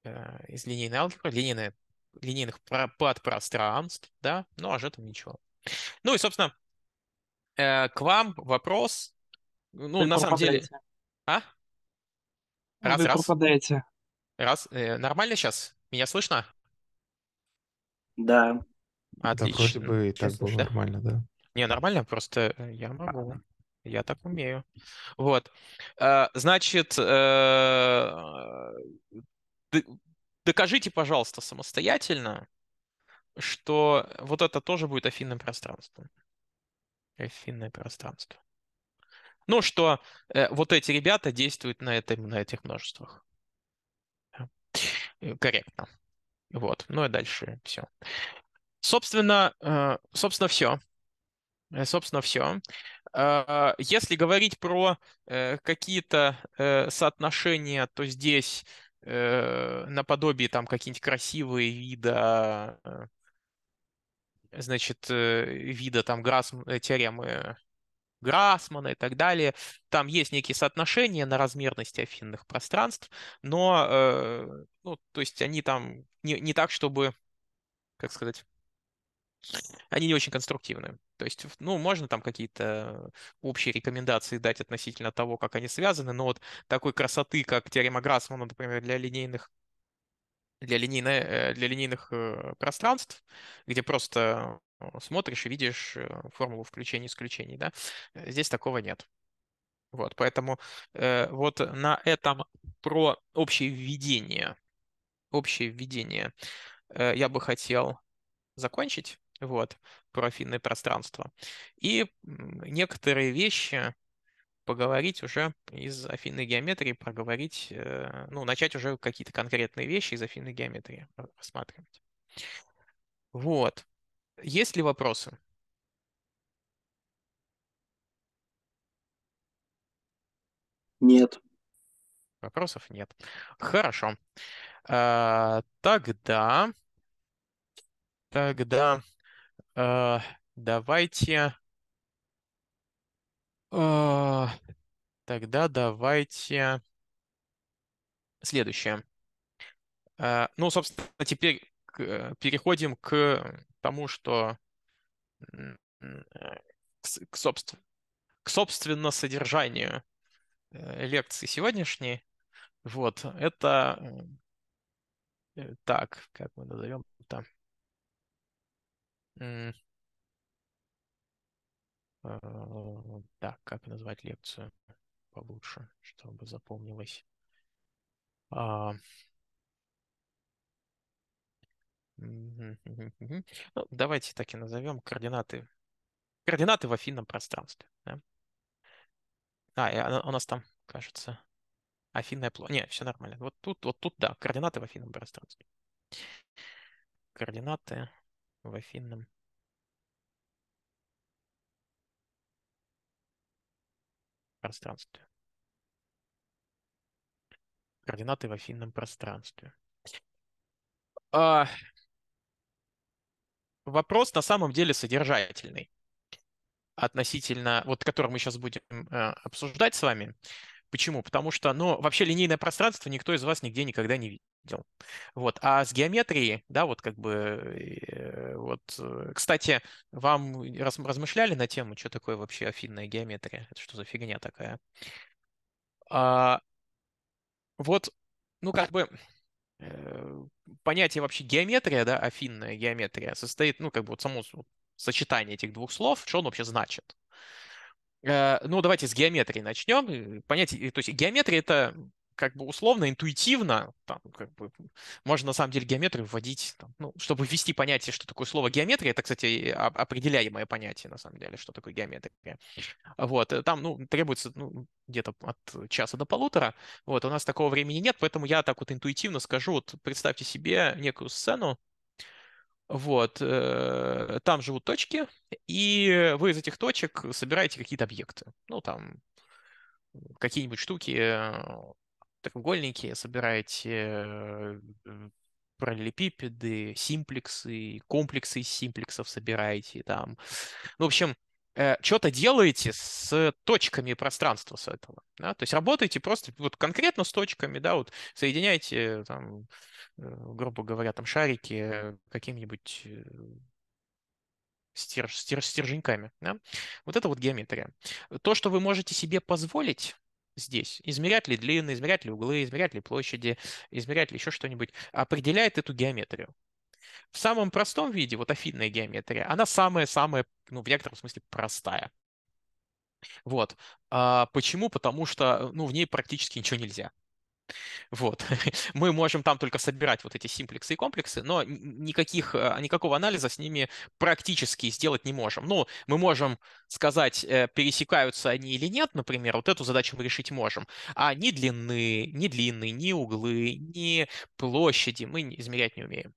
э, из линейной алгебры, линейной, линейных подпространств, да, ну а же там ничего. Ну и, собственно, э, к вам вопрос, ну, Вы на самом деле... А? Ну, раз, Вы раз. Пропадаете. Раз. Э, нормально сейчас? Меня слышно? Да. Отлично. Да, вроде бы и так было да? нормально, да. Не, нормально, просто э, я могу. А. Я так умею. Вот. А, значит, э, докажите, пожалуйста, самостоятельно, что вот это тоже будет афинным пространством. Афинное пространство. Ну, что э, вот эти ребята действуют на, этой, на этих множествах. Корректно. Вот. Ну и дальше все. Собственно, э, собственно, все. Э, собственно, все. Э, если говорить про какие-то соотношения, то здесь наподобие там какие-нибудь красивые вида, значит, вида там Грасм, теоремы Грасмана и так далее. Там есть некие соотношения на размерности афинных пространств, но, ну, то есть они там не, не так, чтобы, как сказать, они не очень конструктивны. То есть, ну, можно там какие-то э, общие рекомендации дать относительно того, как они связаны, но вот такой красоты, как теорема Грасмана, например, для линейных для, линейной, э, для линейных э, пространств, где просто смотришь и видишь формулу включения-исключений, да, здесь такого нет. Вот, поэтому э, вот на этом про общее введение, общее введение э, я бы хотел закончить вот, про афинное пространство. И некоторые вещи поговорить уже из афинной геометрии, проговорить, э, ну, начать уже какие-то конкретные вещи из афинной геометрии рассматривать. Вот. Есть ли вопросы? Нет. Вопросов нет. Хорошо. А, тогда, тогда Э, давайте... Э, тогда давайте... Следующее. Э, ну, собственно, теперь переходим к тому, что... К, к, к собственно содержанию лекции сегодняшней. Вот, это... Так, как мы назовем так, э, как назвать лекцию получше, чтобы запомнилось? А, ну, давайте так и назовем координаты. Координаты в афинном пространстве. Да? А, у нас там, кажется, афинная площадь. Не, все нормально. Вот тут, вот тут, да, координаты в афинном пространстве. Координаты в Афинном пространстве. Координаты в Афинном пространстве. А, вопрос на самом деле содержательный относительно, вот который мы сейчас будем э, обсуждать с вами. Почему? Потому что, ну, вообще линейное пространство никто из вас нигде никогда не видел дел. Вот. А с геометрией, да, вот как бы, э, вот, э, кстати, вам размышляли на тему, что такое вообще афинная геометрия? Это что за фигня такая? А, вот, ну, как бы, э, понятие вообще геометрия, да, афинная геометрия, состоит, ну, как бы вот само сочетание этих двух слов, что он вообще значит. Ну, давайте с геометрии начнем. Понятие, то есть геометрия — это как бы условно, интуитивно, там, как бы, можно на самом деле геометрию вводить, там, ну, чтобы ввести понятие, что такое слово геометрия, это, кстати, определяемое понятие, на самом деле, что такое геометрия. Вот, э, там, ну, требуется ну, где-то от часа до полутора, вот, у нас такого времени нет, поэтому я так вот интуитивно скажу, вот, представьте себе некую сцену, вот, э, там живут точки, и вы из этих точек собираете какие-то объекты. Ну, там, какие-нибудь штуки, э, треугольники, собираете э, э, параллелепипеды, симплексы, комплексы из симплексов собираете там. Ну, в общем, э, что-то делаете с точками пространства с этого. Да? То есть работаете просто вот конкретно с точками, да, вот соединяете, там, грубо говоря, там шарики каким-нибудь стер, стер, стерженьками. Да? Вот это вот геометрия. То, что вы можете себе позволить, здесь. Измерять ли длины, измерять ли углы, измерять ли площади, измерять ли еще что-нибудь. Определяет эту геометрию. В самом простом виде, вот афинная геометрия, она самая-самая, ну, в некотором смысле, простая. Вот. А почему? Потому что, ну, в ней практически ничего нельзя. Вот. Мы можем там только собирать вот эти симплексы и комплексы, но никаких, э, никакого анализа с ними практически сделать не можем. Ну, мы можем сказать, э, пересекаются они или нет, например, вот эту задачу мы решить можем. А ни длины, ни длины, ни углы, ни площади мы измерять не умеем.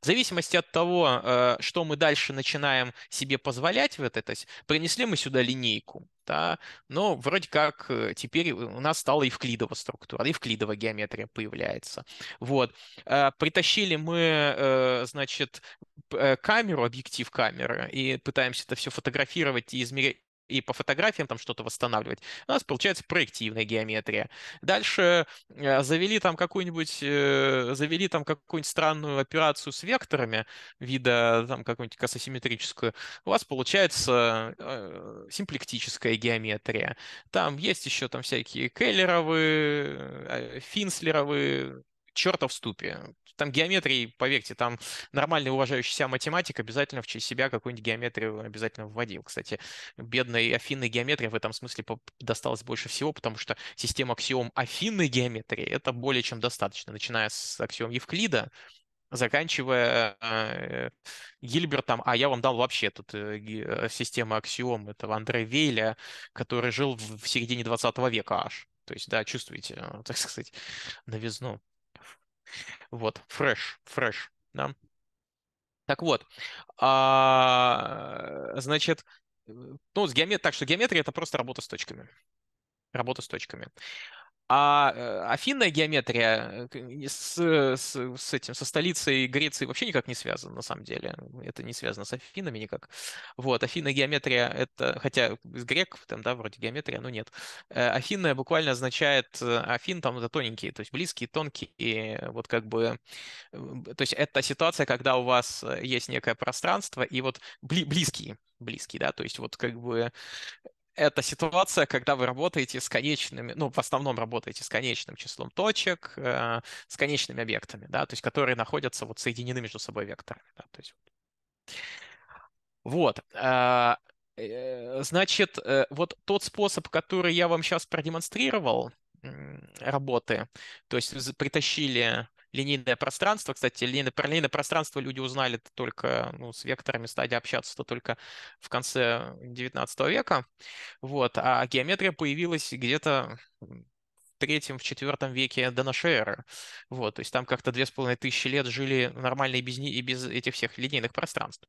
В зависимости от того, э, что мы дальше начинаем себе позволять в это, то есть принесли мы сюда линейку, да, но вроде как э, теперь у нас стала евклидова структура, евклидова геометрия появляется. Вот. Э, притащили мы, значит, камеру, объектив камеры, и пытаемся это все фотографировать и измерять и по фотографиям там что-то восстанавливать. У нас получается проективная геометрия. Дальше э, завели там какую-нибудь э, завели там какую-нибудь странную операцию с векторами вида там какую-нибудь кососимметрическую. У вас получается э, симплектическая геометрия. Там есть еще там всякие Келлеровы, э, Финслеровы, черта в ступе. Там геометрии, поверьте, там нормальный уважающийся математик обязательно в честь себя какую-нибудь геометрию обязательно вводил. Кстати, бедной афинной геометрии в этом смысле досталось больше всего, потому что система аксиом афинной геометрии — это более чем достаточно, начиная с аксиом Евклида, заканчивая э, Гильбертом, а я вам дал вообще тут э, э аксиом этого Андре Вейля, который жил в, в середине 20 века аж. То есть, да, чувствуете, э, так сказать, новизну. Вот, фреш, фреш, да. Так вот, а, значит, э, ну, с геометрией, так что геометрия это просто работа с точками. Работа с точками. А э, афинная геометрия э, с, э, с, с этим, со столицей Греции вообще никак не связана, на самом деле. Это не связано с Афинами никак. Вот, афинная геометрия, это, хотя из грек, там, да, вроде геометрия, но нет. Афинная буквально означает, афин там это тоненькие, то есть близкие, тонкие, вот как бы, эм, то есть это ситуация, когда у вас есть некое пространство, и вот бли, близкие, близкие, да, то есть вот как бы это ситуация, когда вы работаете с конечными, ну, в основном работаете с конечным числом точек, э, с конечными объектами, да, то есть которые находятся вот соединены между собой векторами, да, то есть вот. А, э, значит, э, вот тот способ, который я вам сейчас продемонстрировал, работы, то есть притащили линейное пространство. Кстати, линейное, про линейное пространство люди узнали -то только ну, с векторами, стали общаться-то только в конце 19 века. Вот. А геометрия появилась где-то в третьем, в четвертом веке до нашей эры. Вот, то есть там как-то две с половиной тысячи лет жили нормально и без, и без этих всех линейных пространств.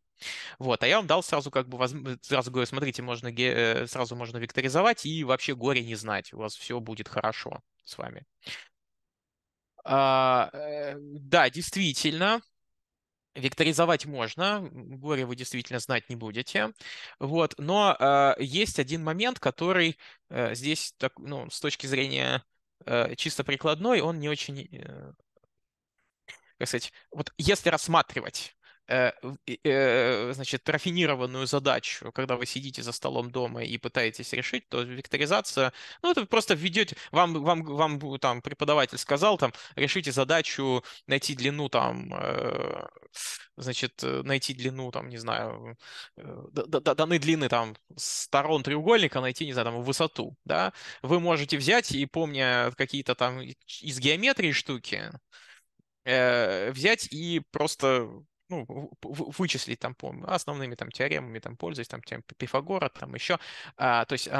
Вот, а я вам дал сразу как бы, сразу говорю, смотрите, можно ге... Э, сразу можно векторизовать и вообще горе не знать, у вас все будет хорошо с вами. А, э, да, действительно, Векторизовать можно, горе вы действительно знать не будете. Вот, но э, есть один момент, который э, здесь, так, ну, с точки зрения э, чисто прикладной, он не очень, э, как сказать, вот если рассматривать Э, э, значит, рафинированную задачу, когда вы сидите за столом дома и пытаетесь решить, то векторизация, ну, это просто введете, вам, вам, вам там преподаватель сказал, там, решите задачу найти длину, там, э, значит, найти длину, там, не знаю, даны длины, там, сторон треугольника, найти, не знаю, там, высоту, да, вы можете взять и, помня какие-то там из геометрии штуки, взять и просто ну, вычислить там по основными там теоремами, там, пользуясь там тем Пифагора, там еще, а, то есть а,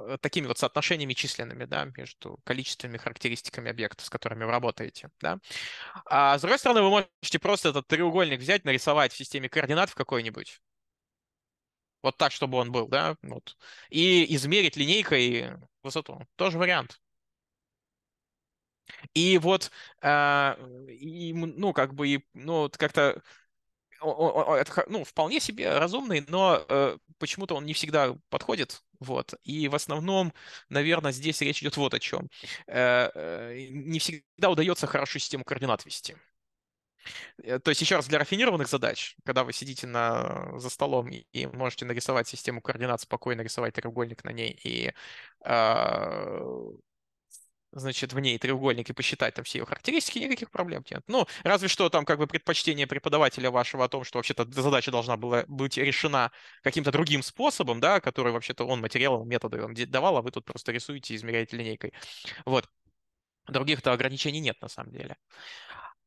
а, а, такими вот соотношениями численными, да, между количественными характеристиками объектов, с которыми вы работаете, да. А с другой стороны, вы можете просто этот треугольник взять, нарисовать в системе координат в какой-нибудь, вот так, чтобы он был, да, вот, и измерить линейкой высоту. Тоже вариант. И вот, э, и, ну, как бы, и, ну, как-то это, ну, вполне себе разумный, но э, почему-то он не всегда подходит. Вот. И в основном, наверное, здесь речь идет вот о чем. Э, э, не всегда удается хорошую систему координат вести. Э, то есть, еще раз, для рафинированных задач, когда вы сидите на, за столом и, и можете нарисовать систему координат, спокойно рисовать треугольник на ней и э, значит, в ней треугольник и посчитать там все ее характеристики, никаких проблем нет. Ну, разве что там как бы предпочтение преподавателя вашего о том, что вообще-то задача должна была быть решена каким-то другим способом, да, который вообще-то он материалом, методом давал, а вы тут просто рисуете и измеряете линейкой. Вот. Других-то ограничений нет на самом деле.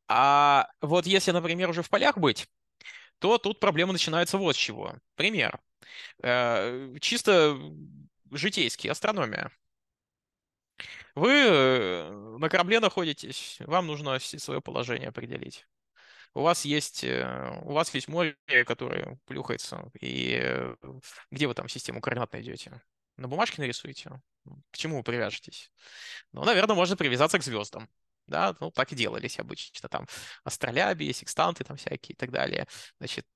А вот если, например, уже в полях быть, то тут проблема начинается вот с чего. Пример. Э, чисто житейский, астрономия. Вы э, на корабле находитесь, вам нужно свое положение определить. У вас есть, э, у вас есть море, которое плюхается, и э, где вы там систему координат найдете? На бумажке нарисуете? К чему вы привяжетесь? Ну, наверное, можно привязаться к звездам да, ну, так и делались обычно, там, астролябии, секстанты там всякие и так далее, значит,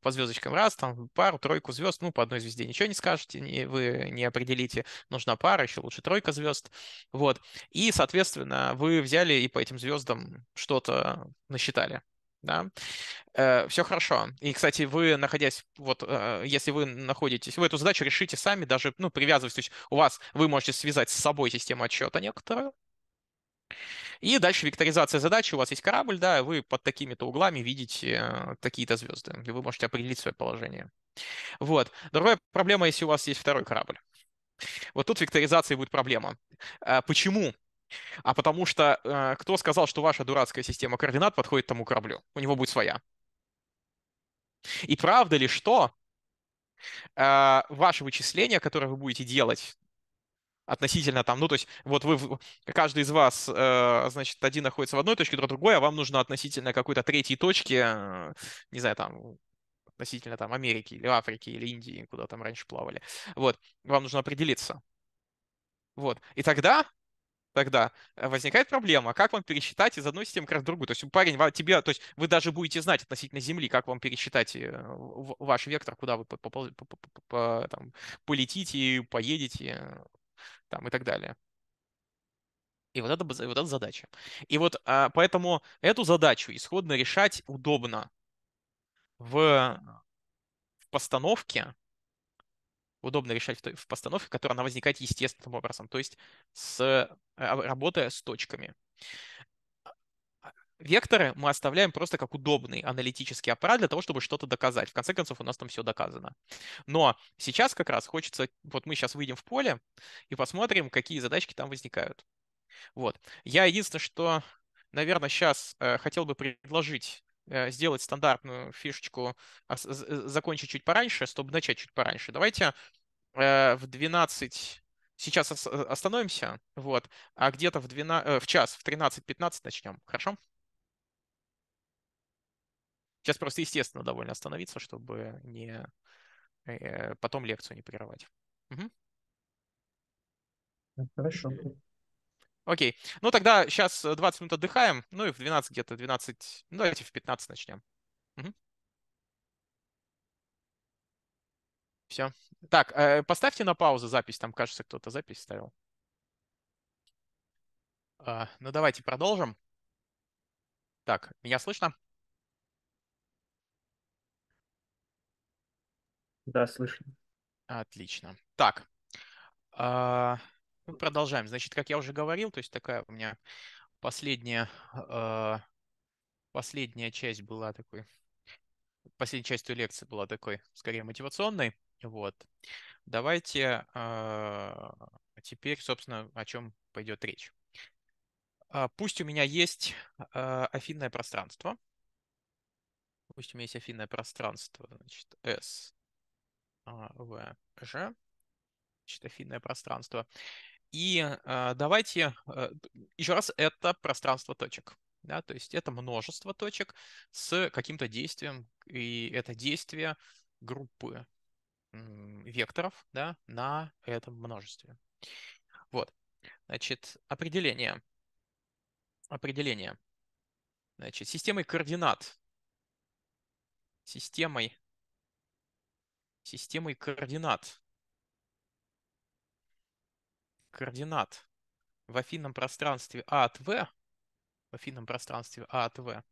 по звездочкам раз, там пару, тройку звезд, ну, по одной звезде ничего не скажете, не, вы не определите, нужна пара, еще лучше тройка звезд, вот. И, соответственно, вы взяли и по этим звездам что-то насчитали да, э, все хорошо. И, кстати, вы, находясь, вот, э, если вы находитесь, вы эту задачу решите сами, даже, ну, привязываясь, то есть у вас, вы можете связать с собой систему отчета некоторую, и дальше векторизация задачи. У вас есть корабль, да, вы под такими-то углами видите э, такие-то звезды, и вы можете определить свое положение. Вот. Другая проблема, если у вас есть второй корабль. Вот тут векторизация будет проблема. А почему? А потому что э, кто сказал, что ваша дурацкая система координат подходит тому кораблю? У него будет своя. И правда ли, что э, ваши вычисления, которые вы будете делать относительно там, ну, то есть вот вы, каждый из вас, э, значит, один находится в одной точке, другой а вам нужно относительно какой-то третьей точки, э, не знаю, там, относительно там Америки или Африки или Индии, куда там раньше плавали. Вот, вам нужно определиться. Вот, и тогда тогда э, возникает проблема, как вам пересчитать из одной системы в другую. То есть парень, тебе, то есть вы даже будете знать относительно Земли, как вам пересчитать ваш вектор, куда вы там, полетите, поедете там, и так далее. И вот это, вот это задача. И вот а, поэтому эту задачу исходно решать удобно в, постановке, удобно решать в, в постановке, которая она возникает естественным образом, то есть с, а, работая с точками векторы мы оставляем просто как удобный аналитический аппарат для того, чтобы что-то доказать. В конце концов, у нас там все доказано. Но сейчас как раз хочется, вот мы сейчас выйдем в поле и посмотрим, какие задачки там возникают. Вот. Я единственное, что, наверное, сейчас э, хотел бы предложить э, сделать стандартную фишечку, а, э, закончить чуть пораньше, чтобы начать чуть пораньше. Давайте в 12 сейчас остановимся, вот, а где-то в, 12, в час, в 13.15 начнем, хорошо? Сейчас просто естественно довольно остановиться, чтобы не э, потом лекцию не прерывать. Угу. Хорошо. Окей. Ну тогда сейчас 20 э, минут отдыхаем, ну и в 12 где-то, 12, ну давайте в 15 начнем. Угу. Все. Так, э, поставьте на паузу запись, там, кажется, кто-то запись ставил. Э, а, ну давайте продолжим. Так, меня слышно? Да, слышно. Отлично. Так, а, продолжаем. Значит, как я уже говорил, то есть такая у меня последняя, а, последняя часть была такой, последняя часть той лекции была такой, скорее, мотивационной. Вот. Давайте а, теперь, собственно, о чем пойдет речь. Пусть у меня есть афинное пространство. Пусть у меня есть афинное пространство, значит, S АВЖ, щитофильное пространство. И э, давайте, э, еще раз, это пространство точек. Да, то есть это множество точек с каким-то действием, и это действие группы векторов да, на этом множестве. Вот. Значит, определение. Определение. Значит, системой координат. Системой системой координат. Координат в афинном пространстве А от В, в афинном пространстве А от В,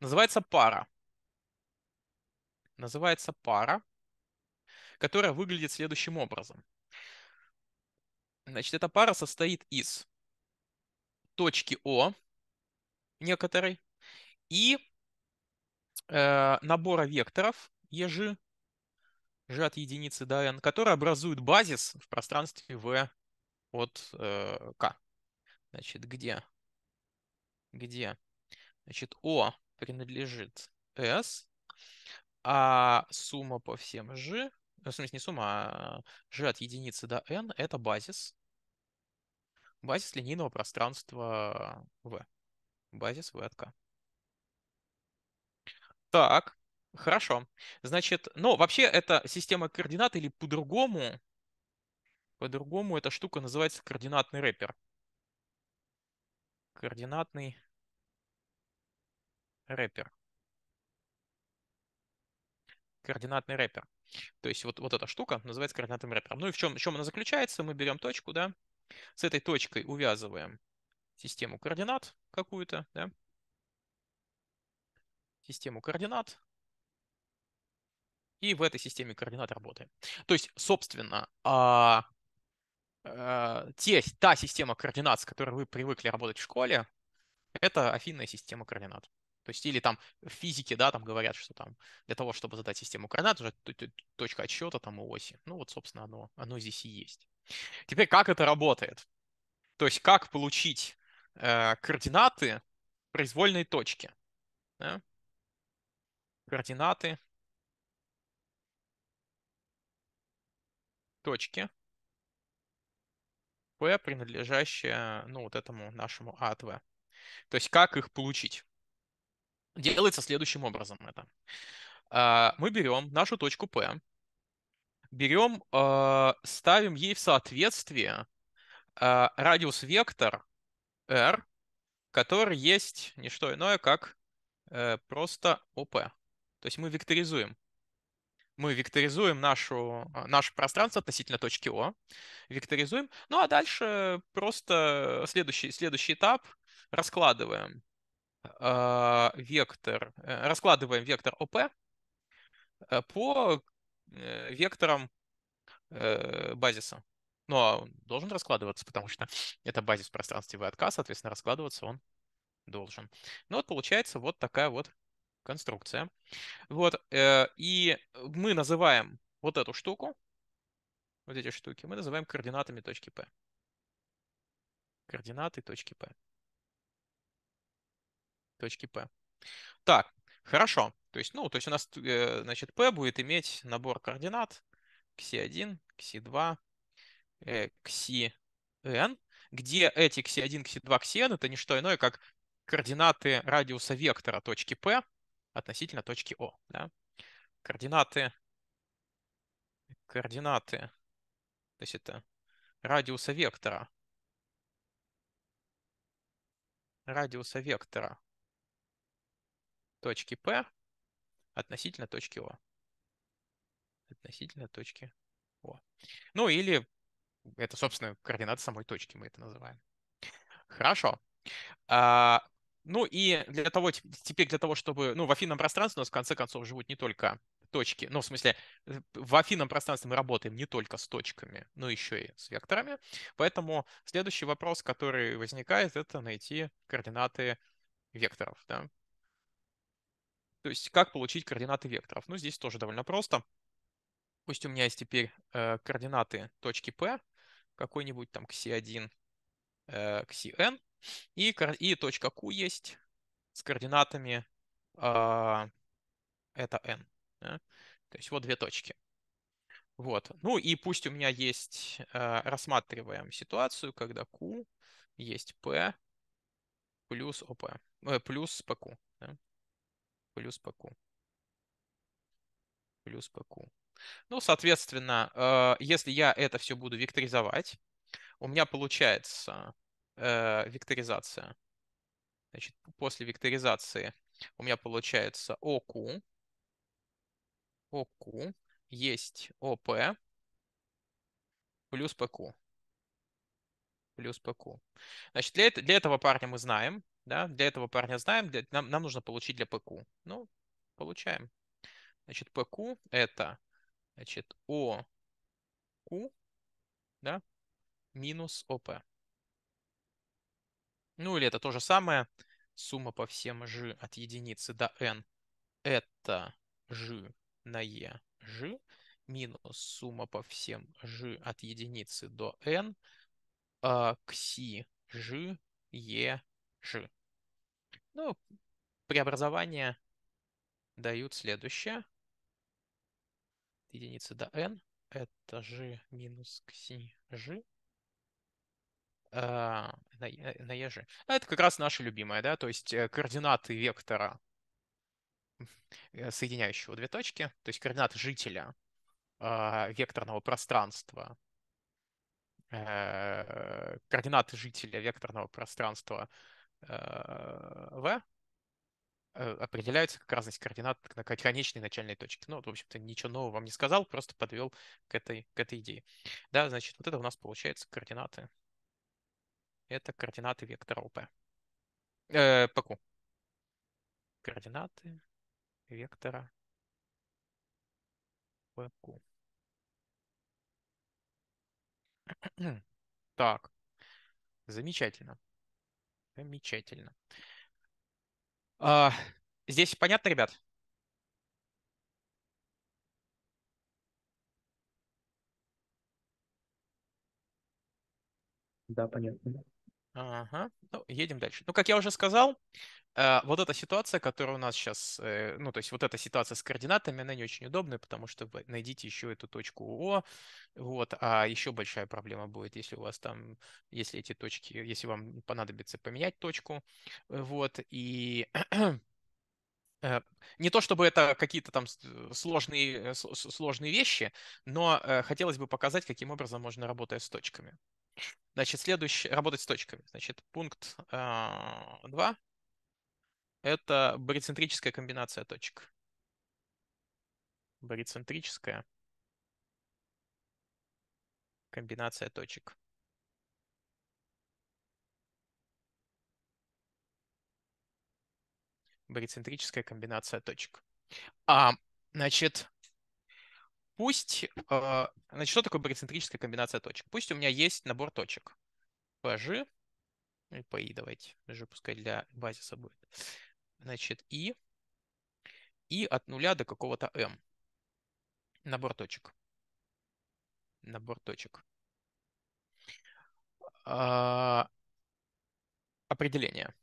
называется пара. Называется пара, которая выглядит следующим образом. Значит, эта пара состоит из точки О некоторой и э, набора векторов ежи G от единицы до n, которые образуют базис в пространстве V от э, K. Значит, где? Где? Значит, O принадлежит S, а сумма по всем G, э, в смысле не сумма, а G от единицы до n — это базис. Базис линейного пространства V. Базис V от K. Так, Хорошо. Значит, ну, вообще, это система координат или по-другому. По-другому эта штука называется координатный рэпер. Координатный рэпер. Координатный рэпер. То есть вот, вот эта штука называется координатным рэпером. Ну и в чем, в чем она заключается? Мы берем точку, да, с этой точкой увязываем систему координат какую-то, да, систему координат, и в этой системе координат работаем. То есть, собственно, а, а, те, та система координат, с которой вы привыкли работать в школе, это афинная система координат. То есть, или там в физике, да, там говорят, что там для того, чтобы задать систему координат, уже точка отсчета там у оси. Ну вот, собственно, оно, оно здесь и есть. Теперь, как это работает? То есть, как получить э, координаты произвольной точки? Да? Координаты точки P, принадлежащие, ну, вот этому нашему A от V. То есть как их получить? Делается следующим образом это. А, мы берем нашу точку P, берем, а, ставим ей в соответствие а, радиус-вектор R, который есть не что иное, как э, просто OP. То есть мы векторизуем мы векторизуем нашу, а, наше пространство относительно точки О, векторизуем, ну а дальше просто следующий, следующий этап раскладываем э, вектор, э, раскладываем вектор ОП э, по э, векторам э, базиса. Но ну, а он должен раскладываться, потому что это базис пространства и отказ, соответственно, раскладываться он должен. Ну вот получается вот такая вот конструкция. Вот, э, и мы называем вот эту штуку, вот эти штуки, мы называем координатами точки P. Координаты точки P. Точки P. Так, хорошо. То есть, ну, то есть у нас, э, значит, P будет иметь набор координат xi1, xi2, n где эти xi1, xi2, n это не что иное, как координаты радиуса вектора точки P, относительно точки О. Да? Координаты, координаты, то есть это радиуса вектора, радиуса вектора точки P относительно точки О. Относительно точки О. Ну или это, собственно, координаты самой точки мы это называем. Хорошо. А, ну и для того, теперь для того, чтобы... Ну, в афинном пространстве у нас, в конце концов, живут не только точки. Ну, в смысле, э, в афинном пространстве мы работаем не только с точками, но еще и с векторами. Поэтому следующий вопрос, который возникает, это найти координаты векторов. Да? То есть как получить координаты векторов? Ну, здесь тоже довольно просто. Пусть у меня есть теперь э, координаты точки P, какой-нибудь там кси 1 э, кси n и, и точка Q есть с координатами э, это n. Да? То есть вот две точки. Вот. Ну и пусть у меня есть, э, рассматриваем ситуацию, когда Q есть P плюс OP, э, плюс PQ. Да? Плюс PQ. Плюс PQ. Ну, соответственно, э, если я это все буду векторизовать, у меня получается э, векторизация. Значит, после векторизации у меня получается ОК. ОК есть ОП плюс ПК. Плюс ПК. Значит, для, для этого парня мы знаем, да, для этого парня знаем, для, нам, нам нужно получить для ПК. Ну, получаем. Значит, ПК это, значит, ОК, да, минус ОП. Ну или это то же самое. Сумма по всем g от единицы до n это g на e g минус сумма по всем g от единицы до n а, к си g e g. Ну, преобразования дают следующее. От Единицы до n это g минус кси g Э, на, э, на EG. А это как раз наша любимая, да, то есть э, координаты вектора, соединяющего две точки, то есть координаты жителя векторного пространства, координаты жителя векторного пространства в определяются как разность координат на конечной начальной точке. Ну, в общем-то, ничего нового вам не сказал, просто подвел к этой, к этой идее. Да, значит, вот это у нас получается координаты это координаты вектора ОП. Э, ПК. Координаты вектора ПК. Так, замечательно. Замечательно. А, здесь понятно, ребят? Да, понятно. Ага. Ну, едем дальше. Ну, как я уже сказал, э, вот эта ситуация, которая у нас сейчас, э, ну, то есть вот эта ситуация с координатами, она не очень удобная, потому что вы найдите еще эту точку О, вот, а еще большая проблема будет, если у вас там, если эти точки, если вам понадобится поменять точку, э, вот, и не то чтобы это какие-то там сложные, сложные вещи, но хотелось бы показать, каким образом можно работать с точками. Значит, следующее, работать с точками. Значит, пункт 2 а, – это барицентрическая комбинация точек. Барицентрическая комбинация точек. Барицентрическая комбинация точек. А, значит, пусть... Э, значит, что такое барицентрическая комбинация точек? Пусть у меня есть набор точек. PG, PI ну давайте, G пускай для базиса будет. Значит, и, и от нуля до какого-то M. Набор точек. Набор точек. А, определение.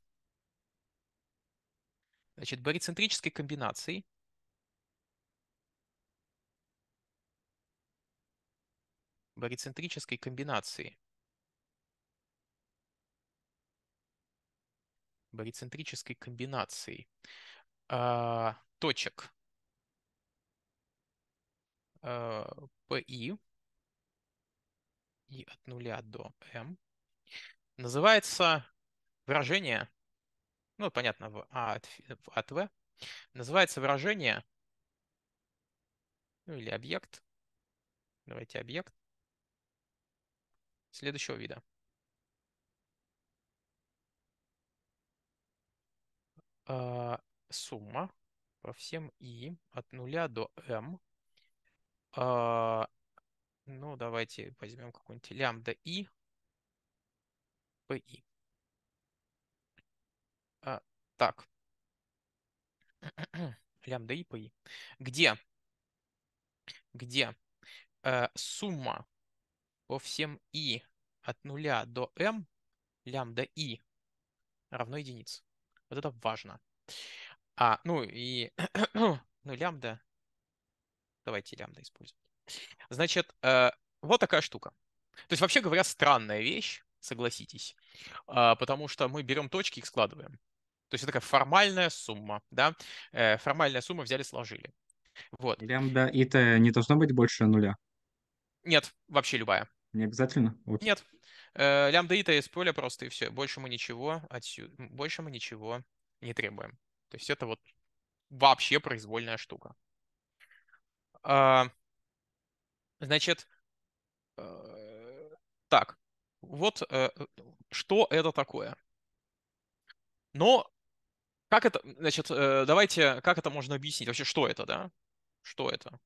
Значит, барицентрической комбинацией барицентрической комбинации. Барицентрической комбинации а, точек а, ПИ и от нуля до М эм. называется выражение, ну, понятно, в А от, в от В, называется выражение, ну, или объект, давайте объект, следующего вида. А, сумма по всем i от 0 до m. «эм». А, ну, давайте возьмем какую-нибудь лямбда i, pi. А, так. лямбда и pi. Где? Где э, сумма по всем i от 0 до m, лямбда i равно единице. Вот это важно. А, ну и, ну, лямбда, давайте лямбда используем. Значит, э, вот такая штука. То есть, вообще говоря, странная вещь, согласитесь, э, потому что мы берем точки и складываем. То есть, это такая формальная сумма, да, э, формальная сумма взяли, сложили. Вот. Лямбда и это не должно быть больше нуля? Нет, вообще любая. Не обязательно? Очень. Нет. Э, лямбда и из поля просто, и все. Больше мы ничего отсюда... Больше мы ничего не требуем. То есть это вот вообще произвольная штука. А, значит, э, так, вот э, что это такое? Но как это, значит, давайте, как это можно объяснить? Вообще, что это, да? Что это?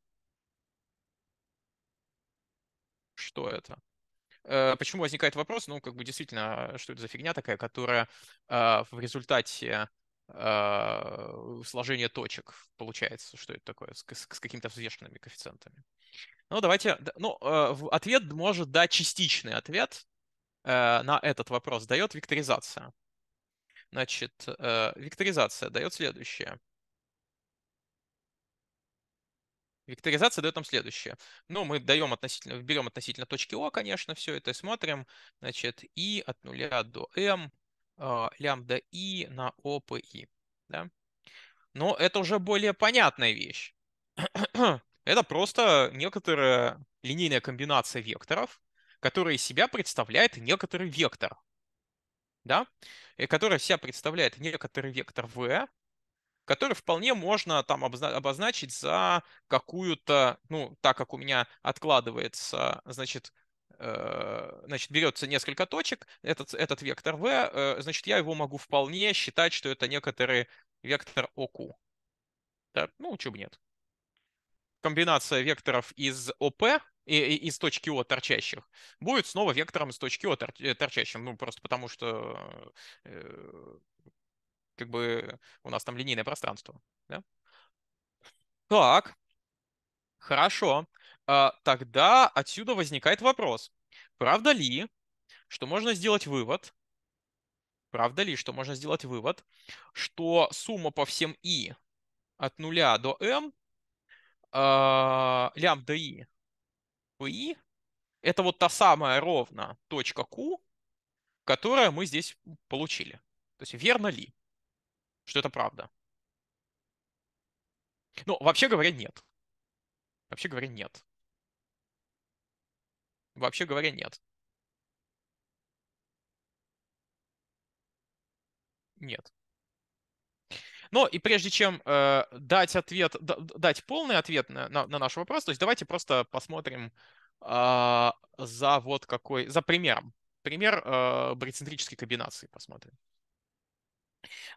что это. Э, почему возникает вопрос? Ну, как бы действительно, а что это за фигня такая, которая а, в результате а, сложения точек получается, что это такое, с, какими-то взвешенными коэффициентами. Ну, давайте, ну, э, ответ может дать частичный ответ э, на этот вопрос, дает векторизация. Значит, векторизация дает следующее. Векторизация дает нам следующее. Ну, мы даем относительно, берем относительно точки О, конечно, все это смотрим. Значит, и от нуля до м а, лямбда и на О по и. Да? Но это уже более понятная вещь. это просто некоторая линейная комбинация векторов, которая из себя представляет некоторый вектор. Да? И которая себя представляет некоторый вектор В который вполне можно там обозначить за какую-то, ну, так как у меня откладывается, значит, э, значит, берется несколько точек, этот, этот вектор v, э, значит, я его могу вполне считать, что это некоторый вектор OQ. Да, ну, чего бы нет. Комбинация векторов из OP, из точки О торчащих, будет снова вектором из точки О э, торчащим, ну, просто потому что как бы у нас там линейное пространство. Да? Так, хорошо. А, тогда отсюда возникает вопрос. Правда ли, что можно сделать вывод, правда ли, что можно сделать вывод, что сумма по всем i от 0 до m, э, а, лямбда i по i, это вот та самая ровно точка q, которая мы здесь получили. То есть верно ли? что это правда. Ну, вообще говоря, нет. Вообще говоря, нет. Вообще говоря, нет. Нет. Но и прежде чем э, дать ответ, дать полный ответ на, на, на наш вопрос, то есть давайте просто посмотрим э, за вот какой, за примером. Пример э, барицентрической комбинации посмотрим.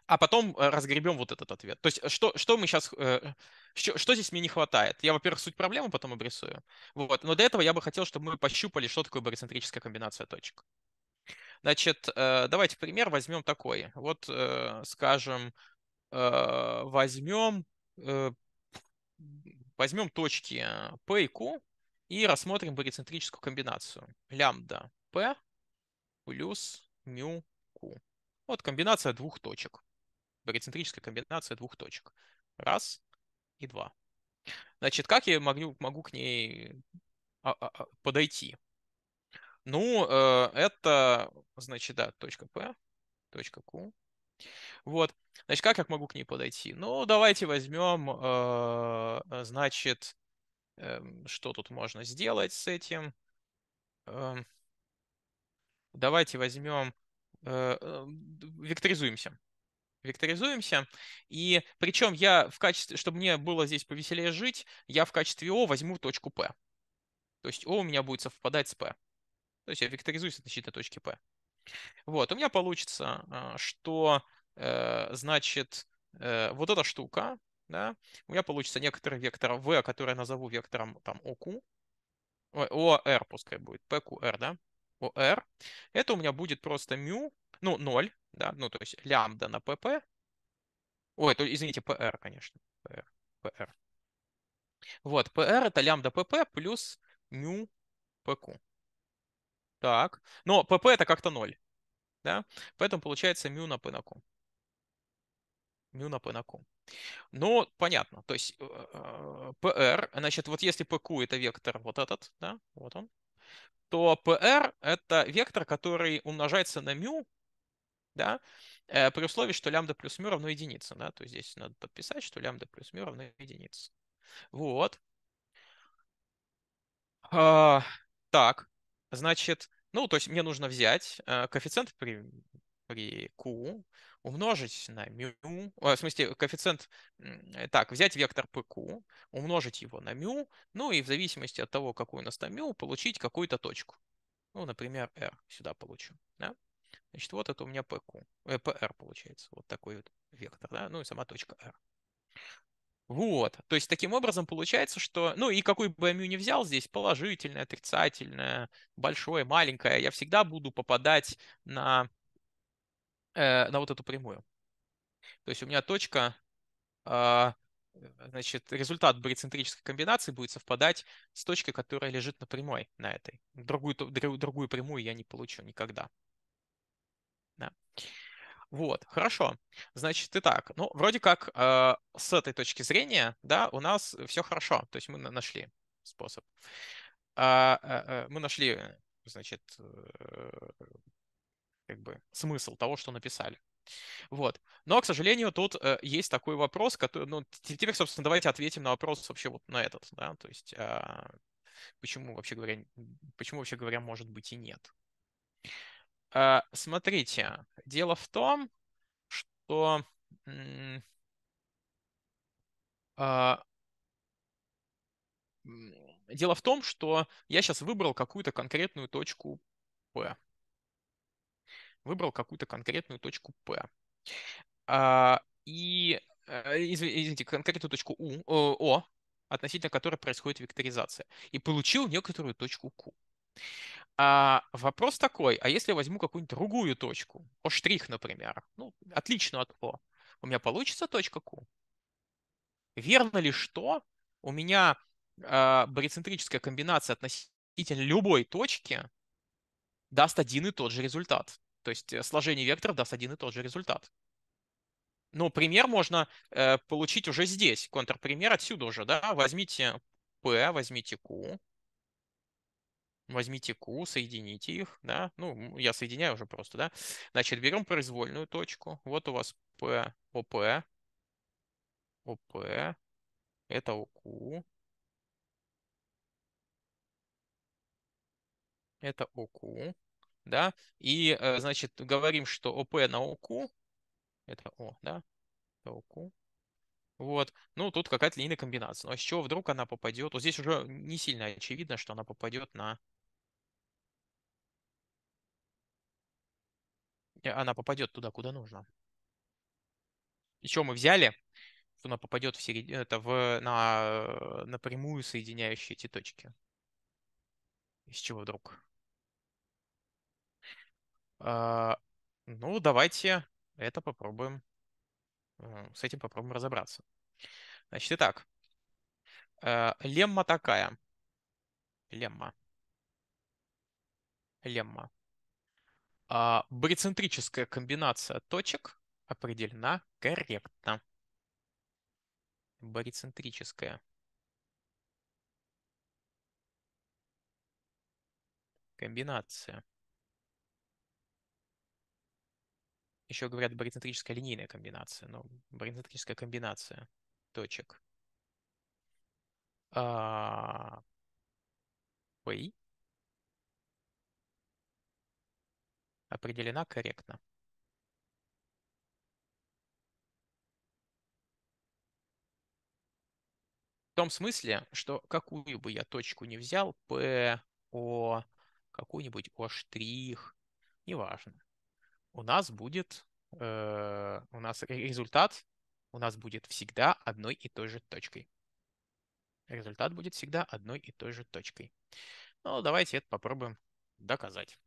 А потом э, разгребем вот этот ответ. То есть э, что, что мы сейчас... Э, что, что здесь мне не хватает? Я, во-первых, суть проблемы потом обрисую. Вот. Но для этого я бы хотел, чтобы мы пощупали, что такое барицентрическая комбинация точек. Значит, давайте пример возьмем такой. Вот, скажем, возьмем, возьмем точки P и Q и рассмотрим барицентрическую комбинацию. Лямбда P плюс мю Q. Вот комбинация двух точек. Барицентрическая комбинация двух точек. Раз и два. Значит, как я могу, могу к ней а, а, а, подойти? Ну, э, это, значит, да, точка P, точка Q. Вот. Значит, как я могу к ней подойти? Ну, давайте возьмем, э, значит, эм, что тут можно сделать с этим. Эм, давайте возьмем Э, э, векторизуемся. Векторизуемся. И причем я в качестве, чтобы мне было здесь повеселее жить, я в качестве О возьму точку P. То есть О у меня будет совпадать с P. То есть я векторизуюсь относительно точки P. Вот, у меня получится, а, что, э, значит, вот эта штука, да, у меня получится некоторый вектор V, который я назову вектором там ОQ, ОR пускай будет, PQR, да, OR, это у меня будет просто μ, ну, 0, да, ну, то есть лямбда на PP. Ой, то, извините, PR, конечно. PR, PR. Вот, PR это лямбда PP плюс μ PQ. Так, но PP это как-то 0, да, поэтому получается μ на P на Q. μ на P на Q. Ну, понятно, то есть PR, э, э, значит, вот если PQ это вектор вот этот, да, вот он, то PR — это вектор, который умножается на μ, да, э, при условии, что лямбда плюс μ равно единице. Да? То есть здесь надо подписать, что лямбда плюс μ равно единице. Вот. А, так, значит, ну, то есть мне нужно взять э, коэффициент при, при Q, умножить на μ, а, в смысле коэффициент, э, так, взять вектор pq, умножить его на мю, ну и в зависимости от того, какую у нас там μ, получить какую-то точку. Ну, например, r сюда получу. Да? Значит, вот это у меня pq, э, pr получается, вот такой вот вектор, да, ну и сама точка r. Вот, то есть таким образом получается, что, ну и какой бы я мю не взял здесь, положительное, отрицательное, большое, маленькое, я всегда буду попадать на э, на вот эту прямую. То есть у меня точка, а, э, значит, результат барицентрической комбинации будет совпадать с точкой, которая лежит на прямой, на этой. Другую, другую прямую я не получу никогда. Да. Вот, хорошо. Значит, так. ну, вроде как э, с этой точки зрения, да, у нас все хорошо. То есть мы нашли способ. А, э, э, мы нашли, э, значит, э, как бы смысл того, что написали. Вот. Но, к сожалению, тут э, есть такой вопрос, который, ну, теперь, собственно, давайте ответим на вопрос вообще вот на этот, да, то есть э, почему вообще говоря, почему вообще говоря, может быть и нет. Э, смотрите, дело в том, что э, дело в том, что я сейчас выбрал какую-то конкретную точку P, выбрал какую-то конкретную точку P. А, и, э, извините, конкретную точку U, O, э, относительно которой происходит векторизация, и получил некоторую точку Q. А вопрос такой, а если я возьму какую-нибудь другую точку, О' штрих, например, ну, отлично от O, у меня получится точка Q? Верно ли, что у меня э, барицентрическая комбинация относительно любой точки даст один и тот же результат? То есть э, сложение векторов даст один и тот же результат. Ну, пример можно э, получить уже здесь, контрпример отсюда уже, да. Возьмите P, возьмите Q, возьмите Q, соедините их, да. Ну, я соединяю уже просто, да. Значит, берем произвольную точку. Вот у вас P, OP, OP, это ОQ, это ОК да, и, э, значит, говорим, что ОП на ОК, это О, да, это ОК, вот, ну, тут какая-то линейная комбинация. Но ну, а с чего вдруг она попадет? Вот здесь уже не сильно очевидно, что она попадет на... Э, она попадет туда, куда нужно. Еще мы взяли, что она попадет в серед... это в... на... напрямую соединяющие эти точки. Из чего вдруг? А, ну, давайте это попробуем. Э, с этим попробуем разобраться. Значит, итак. Э, лемма такая. Лемма. Лемма. А, барицентрическая комбинация точек определена корректно. Барицентрическая. Комбинация. еще говорят барицентрическая линейная комбинация, но барицентрическая комбинация точек. А... P определена корректно. В том смысле, что какую бы я точку не взял, P, O, какую-нибудь О', неважно у нас будет э, у нас результат у нас будет всегда одной и той же точкой. Результат будет всегда одной и той же точкой. Ну, давайте это попробуем доказать.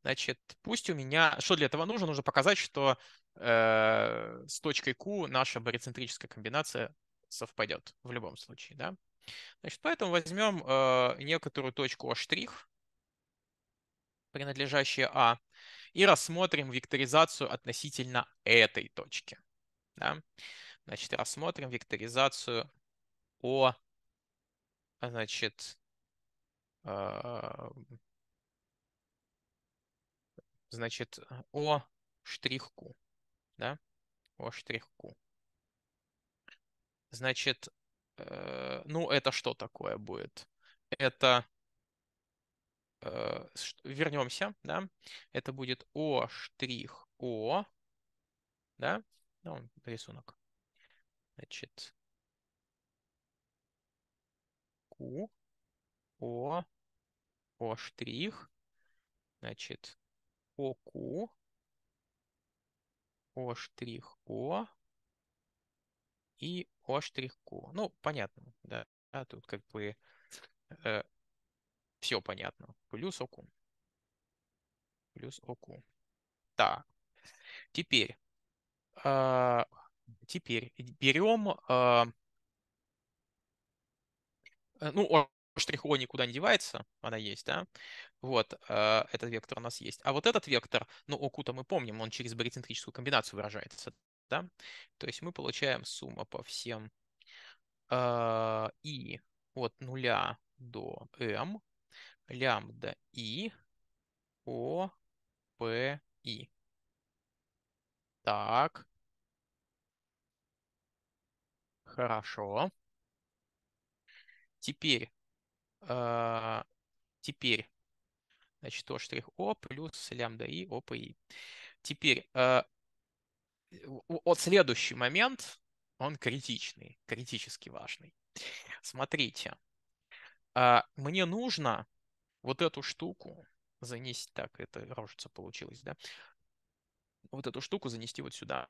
Значит, пусть у меня... Что для этого нужно? Нужно показать, что э, с точкой Q наша барицентрическая комбинация совпадет в любом случае, да? Значит, поэтому возьмем э, некоторую точку О', принадлежащую А, и рассмотрим векторизацию относительно этой точки. Да? Значит, рассмотрим векторизацию о, значит, э, значит, о штрихку. Да? О штрихку. Значит, э, ну это что такое будет? Это Э, вернемся, да, это будет О штрих О, да, да, ну, рисунок. Значит, Q, О, О штрих, значит, ОК, О штрих О и О штрих Q. Ну, понятно, да, а тут как бы э, все понятно. Плюс ОКУ. Плюс ОКУ. Так. Теперь. Э, теперь берем... А, э, ну, штрихо никуда не девается, она есть, да? Вот, э, этот вектор у нас есть. А вот этот вектор, ну, ОКУ-то мы помним, он через барицентрическую комбинацию выражается, да? То есть мы получаем сумма по всем э, и от нуля до m лямбда И О П И. Так. Хорошо. Теперь, э, теперь, значит, О штрих О плюс лямбда И О П И. Теперь, э, вот следующий момент, он критичный, критически важный. Смотрите, а, мне нужно вот эту штуку занести, так, это рожица получилась, да, вот эту штуку занести вот сюда.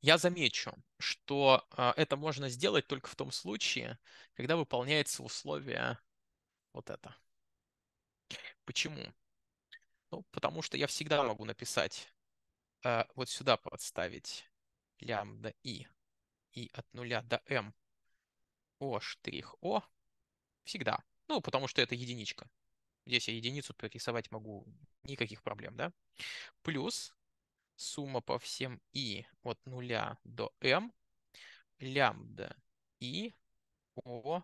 Я замечу, что а, это можно сделать только в том случае, когда выполняется условие вот это. Почему? Ну, потому что я всегда могу написать, э, вот сюда подставить лямбда и, и от нуля до m, о штрих о, всегда. Ну, потому что это единичка. Здесь я единицу прорисовать могу, никаких проблем, да? Плюс сумма по всем i от 0 до m лямбда i о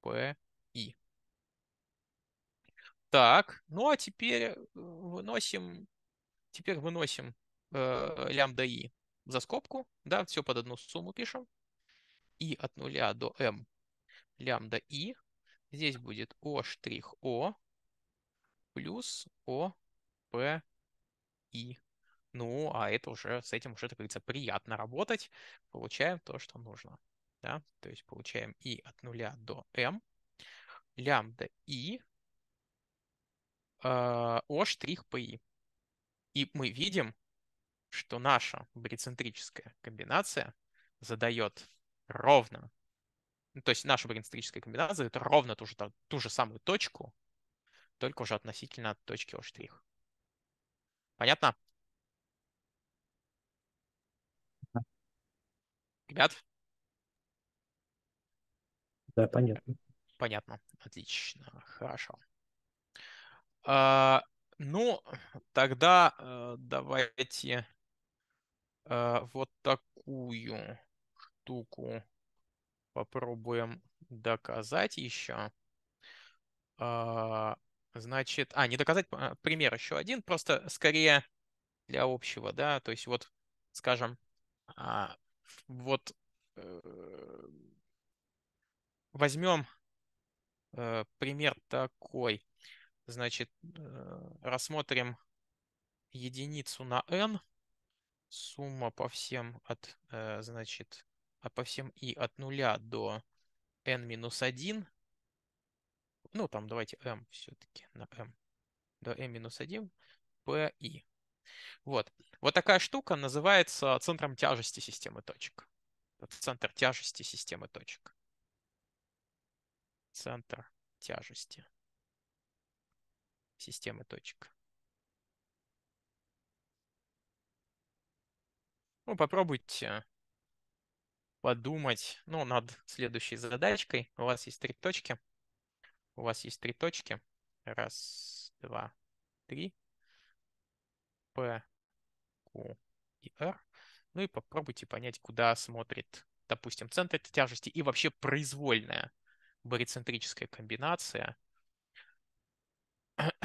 п и. Так, ну а теперь выносим, теперь выносим э, лямбда и за скобку, да, все под одну сумму пишем. i от 0 до m лямбда i. Здесь будет О штрих О плюс О П И. Ну, а это уже, с этим уже, так говорится, приятно работать. Получаем то, что нужно. Да? То есть получаем И от 0 до М. Лямбда И а, О штрих ПИ. И мы видим, что наша барицентрическая комбинация задает ровно ну, то есть наша баринцентрическая комбинация это ровно ту же, ту же самую точку, только уже относительно точки О'. Понятно? Да. Ребят? Да, понятно. Понятно. Отлично. Хорошо. А, ну, тогда э, давайте э, вот такую штуку попробуем доказать еще. А, значит, а, не доказать, а, пример еще один, просто скорее для общего, да, то есть вот, скажем, а, вот э, возьмем э, пример такой, значит, э, рассмотрим единицу на n, сумма по всем от, значит, а по всем и от 0 до n-1, ну там давайте m все-таки на m, до m-1 pi. Вот. Вот такая штука называется центром тяжести системы точек. Центр тяжести системы точек. Центр тяжести системы точек. Ну, попробуйте подумать, ну, над следующей задачкой. У вас есть три точки. У вас есть три точки. Раз, два, три. П, Q и R. Ну и попробуйте понять, куда смотрит, допустим, центр тяжести и вообще произвольная барицентрическая комбинация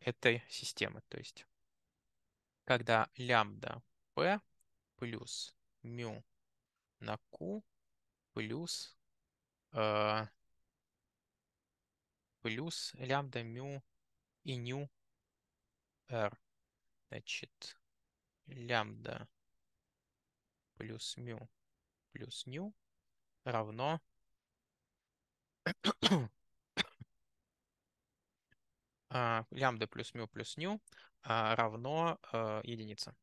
этой системы. То есть, когда лямбда P плюс мю на Q плюс, э, плюс лямбда мю и ню R. Значит, лямбда плюс мю плюс ню равно э, лямбда плюс мю плюс ню э, равно э, единице.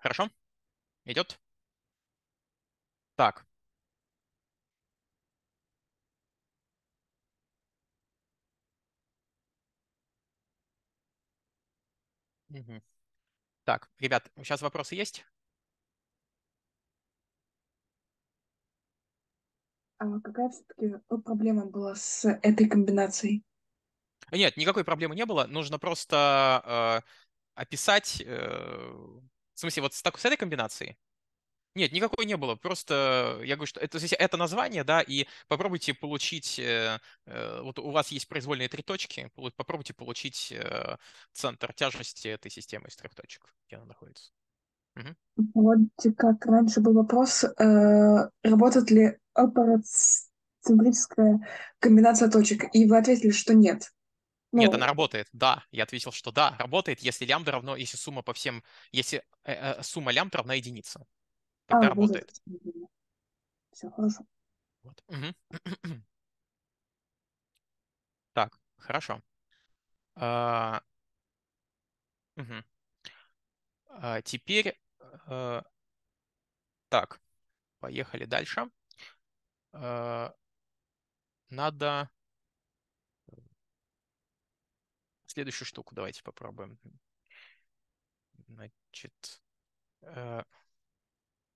Хорошо? Идет? Так. Угу. Так, ребят, сейчас вопросы есть? А какая все-таки э, проблема была с этой комбинацией? Нет, никакой проблемы не было. Нужно просто э, описать э, в смысле, вот с, так, с этой комбинацией? Нет, никакой не было. Просто э, я говорю, что это, это название, да, и попробуйте получить, э, э, вот у вас есть произвольные три точки, попробуйте получить э, центр тяжести этой системы из трех точек, где она находится. Угу. Вот как раньше был вопрос, э, работает ли операцинглическая комбинация точек, и вы ответили, что нет. Ну... Нет, она работает, да. Я ответил, что да, работает, если лямбда равно, если сумма по всем, если э, э, сумма лямбд равна единице. Тогда а, работает. Все, хорошо. Вот. Угу. так, хорошо. А... Угу. А теперь... А... Так, поехали дальше. А... Надо... следующую штуку давайте попробуем. Значит, э,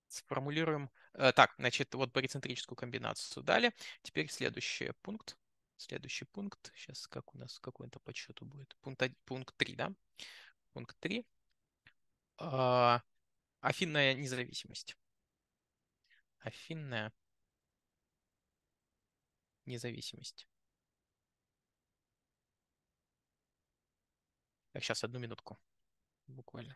сформулируем. Э, так, значит, вот барицентрическую комбинацию дали. Теперь следующий пункт. Следующий пункт. Сейчас как у нас, какой то по счету будет? Пункт, пункт 3, да? Пункт 3. Э, а, афинная независимость. Афинная независимость. Так, сейчас, одну минутку. Буквально.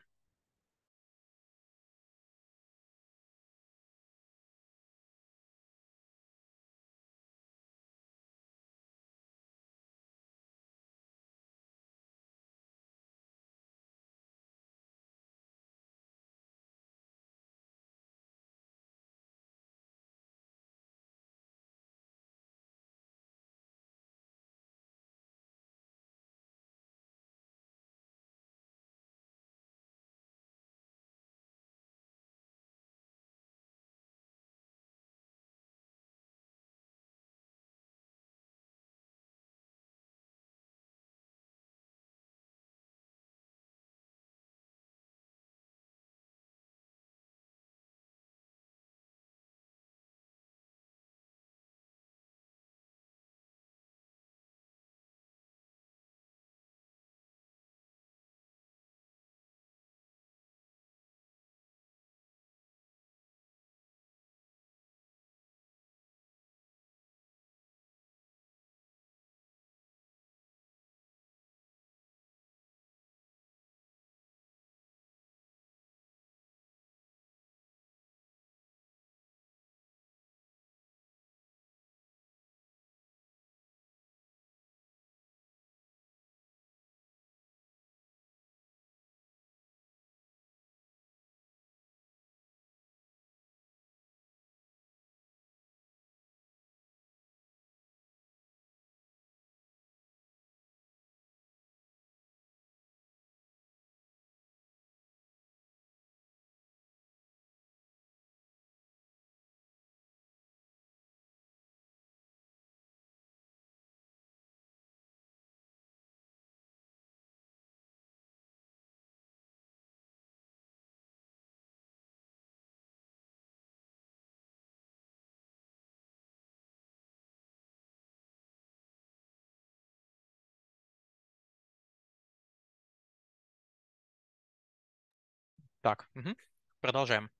Так, угу. продолжаем.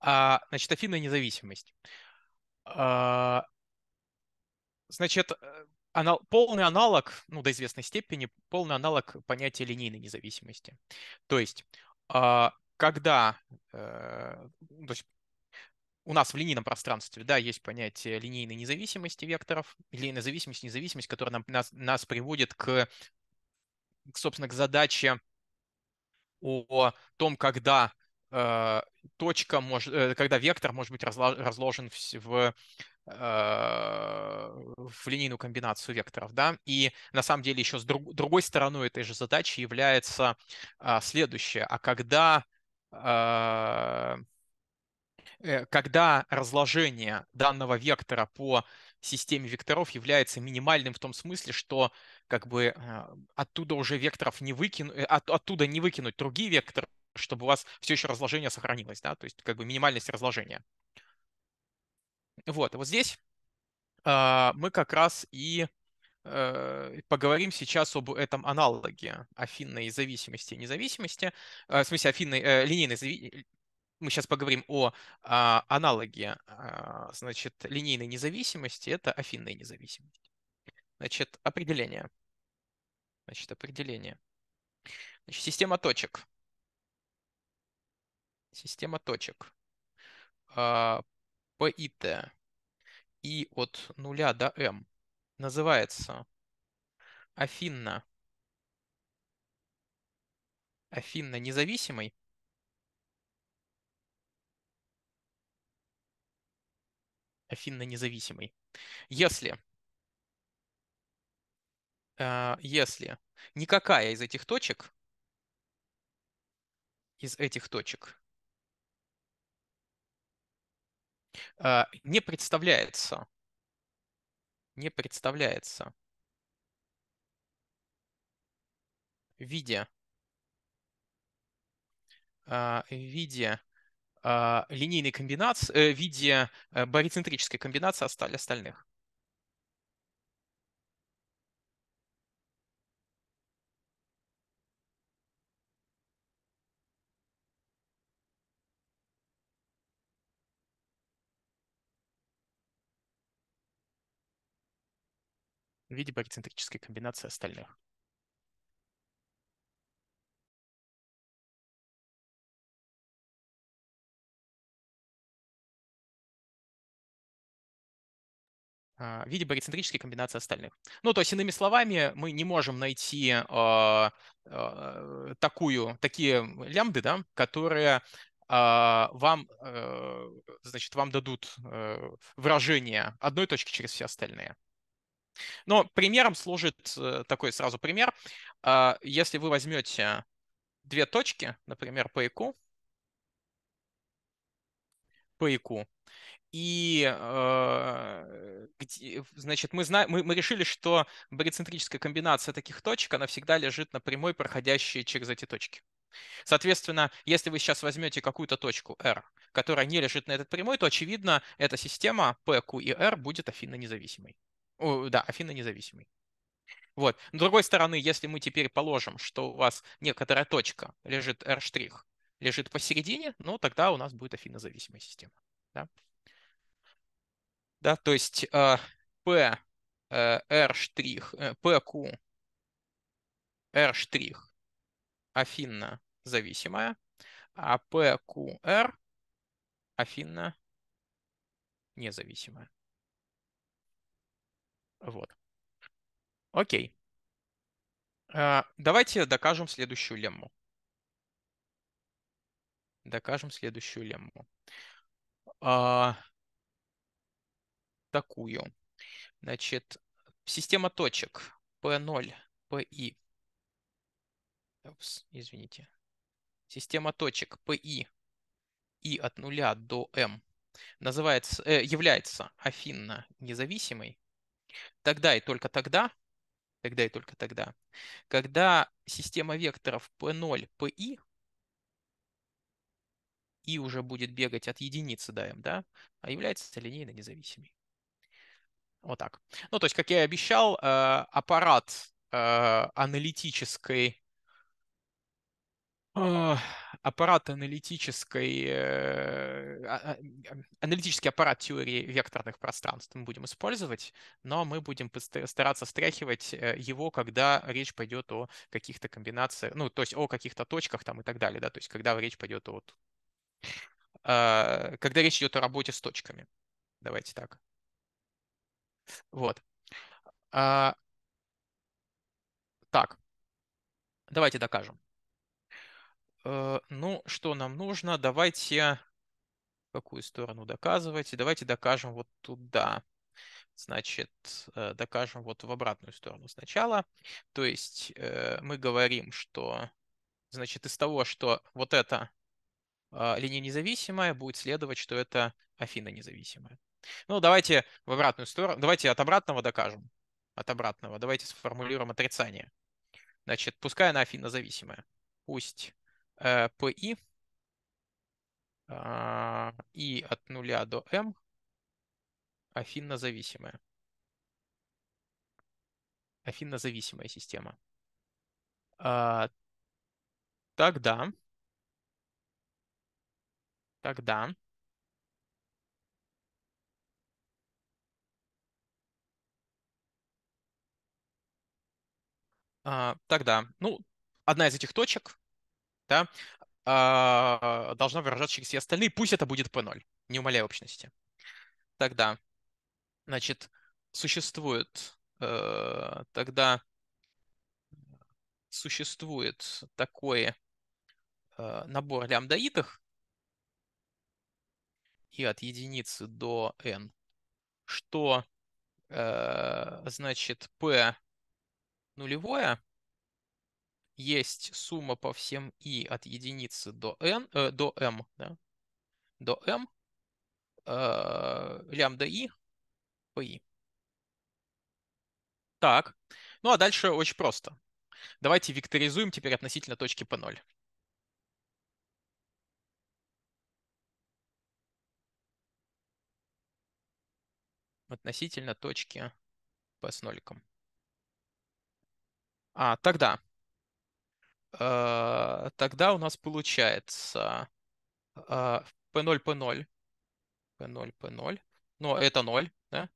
А, значит, Афина независимость. А, значит, э, анал, полный аналог, ну, до известной степени, полный аналог понятия линейной независимости. То есть, а, когда э, ну, то есть, у нас в линейном пространстве, да, есть понятие линейной независимости векторов, линейная независимость, независимость, которая нам, нас, нас приводит к, собственно, к задаче о том, когда э, точка может, э, когда вектор может быть разложен в, в, э, в линейную комбинацию векторов, да, и на самом деле еще с друг, другой стороной этой же задачи является а, следующее, а когда когда разложение данного вектора по системе векторов является минимальным в том смысле, что как бы а, оттуда уже векторов не выкинуть, э, от, оттуда не выкинуть другие векторы, чтобы у вас все еще разложение сохранилось, да, то есть как бы минимальность разложения. Вот, а вот здесь э, мы как раз э, и поговорим сейчас об этом аналоге афинной зависимости и независимости, э, в смысле афинной, линейной, зави мы сейчас поговорим о а, аналоге, а, значит, линейной независимости, это афинная независимость. Значит, определение. Значит, определение. Значит, система точек. Система точек. А, ПИТ и от 0 до m называется афинно афинно независимой афинно-независимый. Если, э, если никакая из этих точек, из этих точек э, не представляется, не представляется в виде, э, в виде а, линейной комбинации, э, в виде э, барицентрической комбинации остальных. в виде барицентрической комбинации остальных. А, в виде барицентрической комбинации остальных. Ну, то есть, иными словами, мы не можем найти э, э, такую, такие лямбды, да, которые э, вам, э, значит, вам дадут э, выражение одной точки через все остальные. Но примером служит э, такой сразу пример. Если вы возьмете две точки, например, по ИКУ, по ИКУ, и э, значит, мы, знаем, мы, мы решили, что барицентрическая комбинация таких точек, она всегда лежит на прямой, проходящей через эти точки. Соответственно, если вы сейчас возьмете какую-то точку R, которая не лежит на этой прямой, то, очевидно, эта система P, Q и R будет афинно независимой. О, да, афинно независимой. Вот. С другой стороны, если мы теперь положим, что у вас некоторая точка лежит R', лежит посередине, ну, тогда у нас будет зависимая система. Да? Да, то есть P, а, R э, штрих, p q R штрих афинно зависимая, а p q r афинно независимая. Вот. Окей. А, давайте докажем следующую лемму. Докажем следующую лемму. А, такую. Значит, система точек P0, PI. Упс, извините. Система точек PI и от 0 до m называется, э, является афинно независимой, тогда и только тогда, тогда и только тогда, когда система векторов P0, PI, и уже будет бегать от единицы до m, да, а является линейно независимой. Вот так. Ну, то есть, как я и обещал, э, э, э, аппарат аналитической аппарат аналитической, аналитический аппарат теории векторных пространств мы будем использовать, но мы будем стараться стряхивать его, когда речь пойдет о каких-то комбинациях, ну, то есть о каких-то точках там и так далее, да, то есть когда речь пойдет о... Когда речь идет о работе с точками. Давайте так. Вот. А, так, давайте докажем. А, ну, что нам нужно? Давайте какую сторону доказывать. И давайте докажем вот туда. Значит, э, докажем вот в обратную сторону сначала. То есть э, мы говорим, что, значит, из того, что вот эта линия независимая, будет следовать, что это Афина независимая. Ну, давайте в обратную сторону. Давайте от обратного докажем. От обратного. Давайте сформулируем отрицание. Значит, пускай она зависимая, Пусть э, PI э, а, и от нуля до m зависимая, афинозависимая. зависимая система. Э, тогда... Тогда А, тогда, ну, одна из этих точек, да, а, должна выражаться через все остальные, пусть это будет P0, не умаляя общности. Тогда, значит, существует э, тогда существует такой э, набор лямбдаитых и от единицы до n, что э, значит p нулевое, есть сумма по всем i от единицы до n, э, до m, да, до m, э, лямбда i по i. Так, ну а дальше очень просто. Давайте векторизуем теперь относительно точки p0. Относительно точки p с ноликом. А, тогда. Э, тогда у нас получается э, P0, P0, P0, P0, но ну, это 0, да?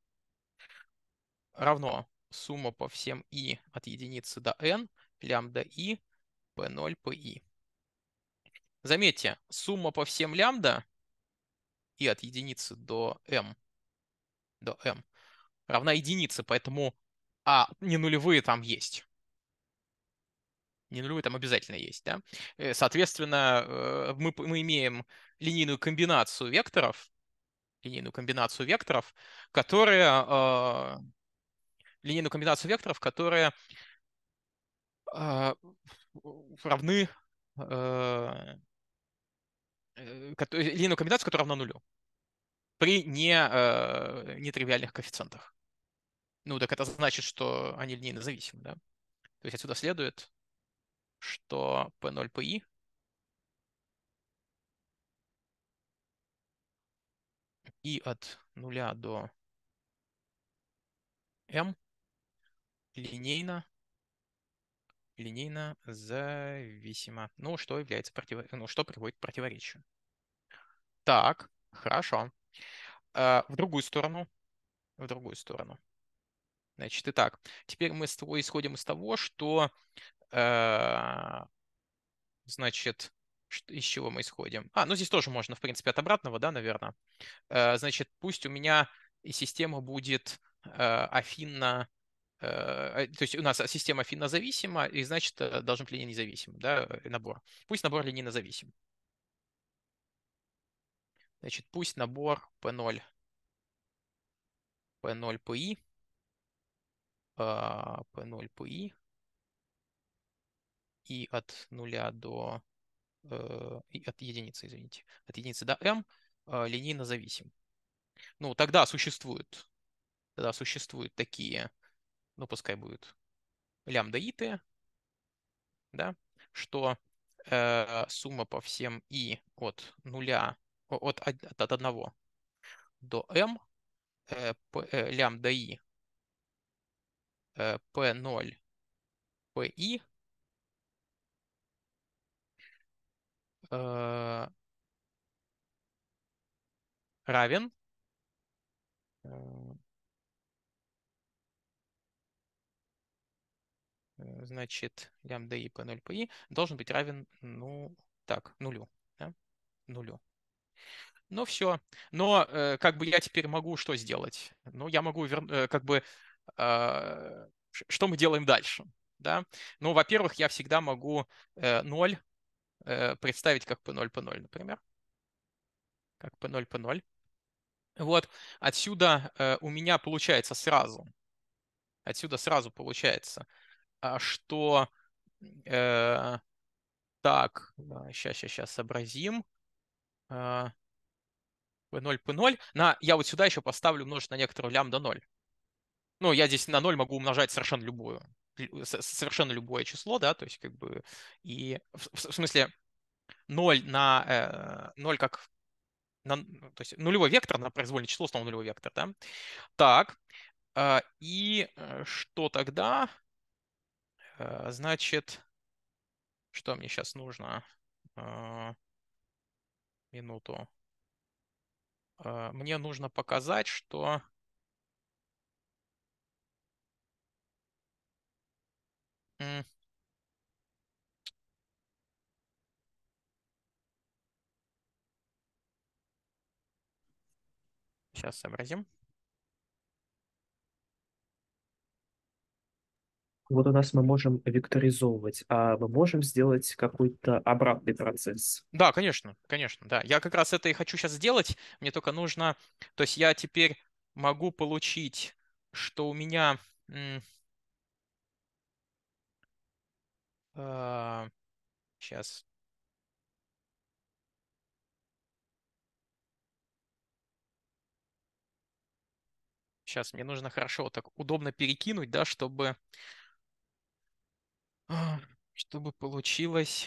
Равно сумма по всем i от единицы до n, лямбда i, P0, PI. Заметьте, сумма по всем лямбда и от единицы до m, до m равна единице, поэтому а не нулевые там есть не нулевые там обязательно есть, да. Э, соответственно, э, мы, мы имеем линейную комбинацию векторов, линейную комбинацию векторов, которая э, линейную комбинацию векторов, которые равны линейную комбинацию, которая равна нулю при не, нетривиальных коэффициентах. Ну, так это значит, что они линейно зависимы, да? То есть отсюда следует, что P0PI и от нуля до m линейно линейно зависимо. Ну, что является против... ну, что приводит к противоречию. Так, хорошо. Э, в другую сторону. В другую сторону. Значит, и так теперь мы исходим из того, что а, значит, из чего мы исходим. А, ну здесь тоже можно, в принципе, от обратного, да, наверное. А, значит, пусть у меня система будет а, афинно, то есть у нас система афинно зависима, и значит, э, должен быть линейно независим, да, э, набор. Пусть набор линейно зависим. Значит, пусть набор P0, P0, PI, P0, PI и от нуля до... Э, от единицы, извините. От единицы до m э, линейно зависим. Ну, тогда существуют... Тогда существуют такие... Ну, пускай будет лямбда-иты, да, что э, сумма по всем и от нуля, от, от, от одного до m, э, p, э, лямбда э, и э, p0 pi Э, равен э, э, значит, лямбда и по 0 по и должен быть равен, ну, так, нулю. Да? Нулю. Ну, все. Но э, как бы я теперь могу что сделать? Ну, я могу, вер... Э, как бы, э, что мы делаем дальше? Да? Ну, во-первых, я всегда могу 0 Э, представить как P0, P0, например. Как P0, P0. Вот отсюда э, у меня получается сразу, отсюда сразу получается, а, что э, так, сейчас, э, сейчас, сейчас сообразим. P0, P0. На, я вот сюда еще поставлю умножить на некоторую лямбда 0. Ну, я здесь на 0 могу умножать совершенно любую. Э, совершенно любое число, да, то есть как бы и в, в смысле 0 на 0 э, как на, ну, то есть нулевой вектор на произвольное число, снова нулевой вектор, да. Так, э, и что тогда? Значит, что мне сейчас нужно? Минуту. Мне нужно показать, что Сейчас сообразим. Вот у нас мы можем векторизовывать, а мы можем сделать какой-то обратный процесс. Да, конечно, конечно, да. Я как раз это и хочу сейчас сделать. Мне только нужно... То есть я теперь могу получить, что у меня Сейчас. А, Сейчас мне нужно хорошо так удобно перекинуть, да, чтобы, а, чтобы получилось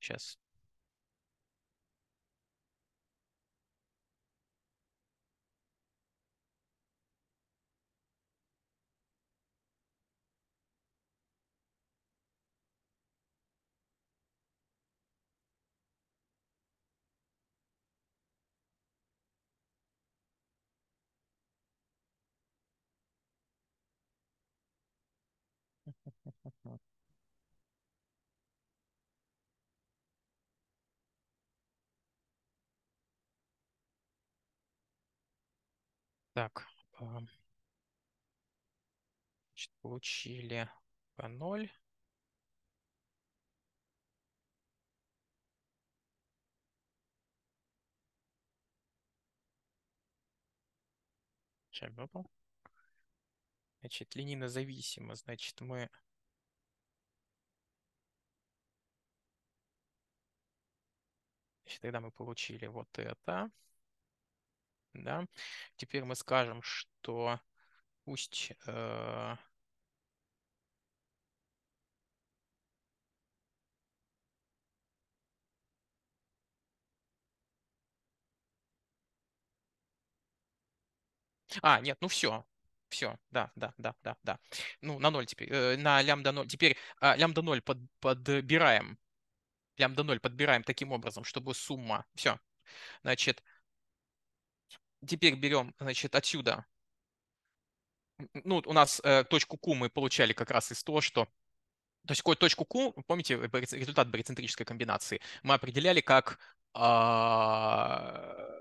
Cheers. Так, а, значит, получили по 0. Чем Значит, линейно зависимо, значит, мы Значит, тогда мы получили вот это да, теперь мы скажем, что пусть э, А, нет, ну все. Все, да, да, да, да, да. Ну, на 0 теперь, э, на лямбда 0. Теперь э, лямбда 0 под, подбираем. Лямбда 0 подбираем таким образом, чтобы сумма... Все. Значит, теперь берем, значит, отсюда. Ну, у нас э, точку Q мы получали как раз из того, что то есть точку Q, помните, э, результат барицентрической комбинации, мы определяли как а,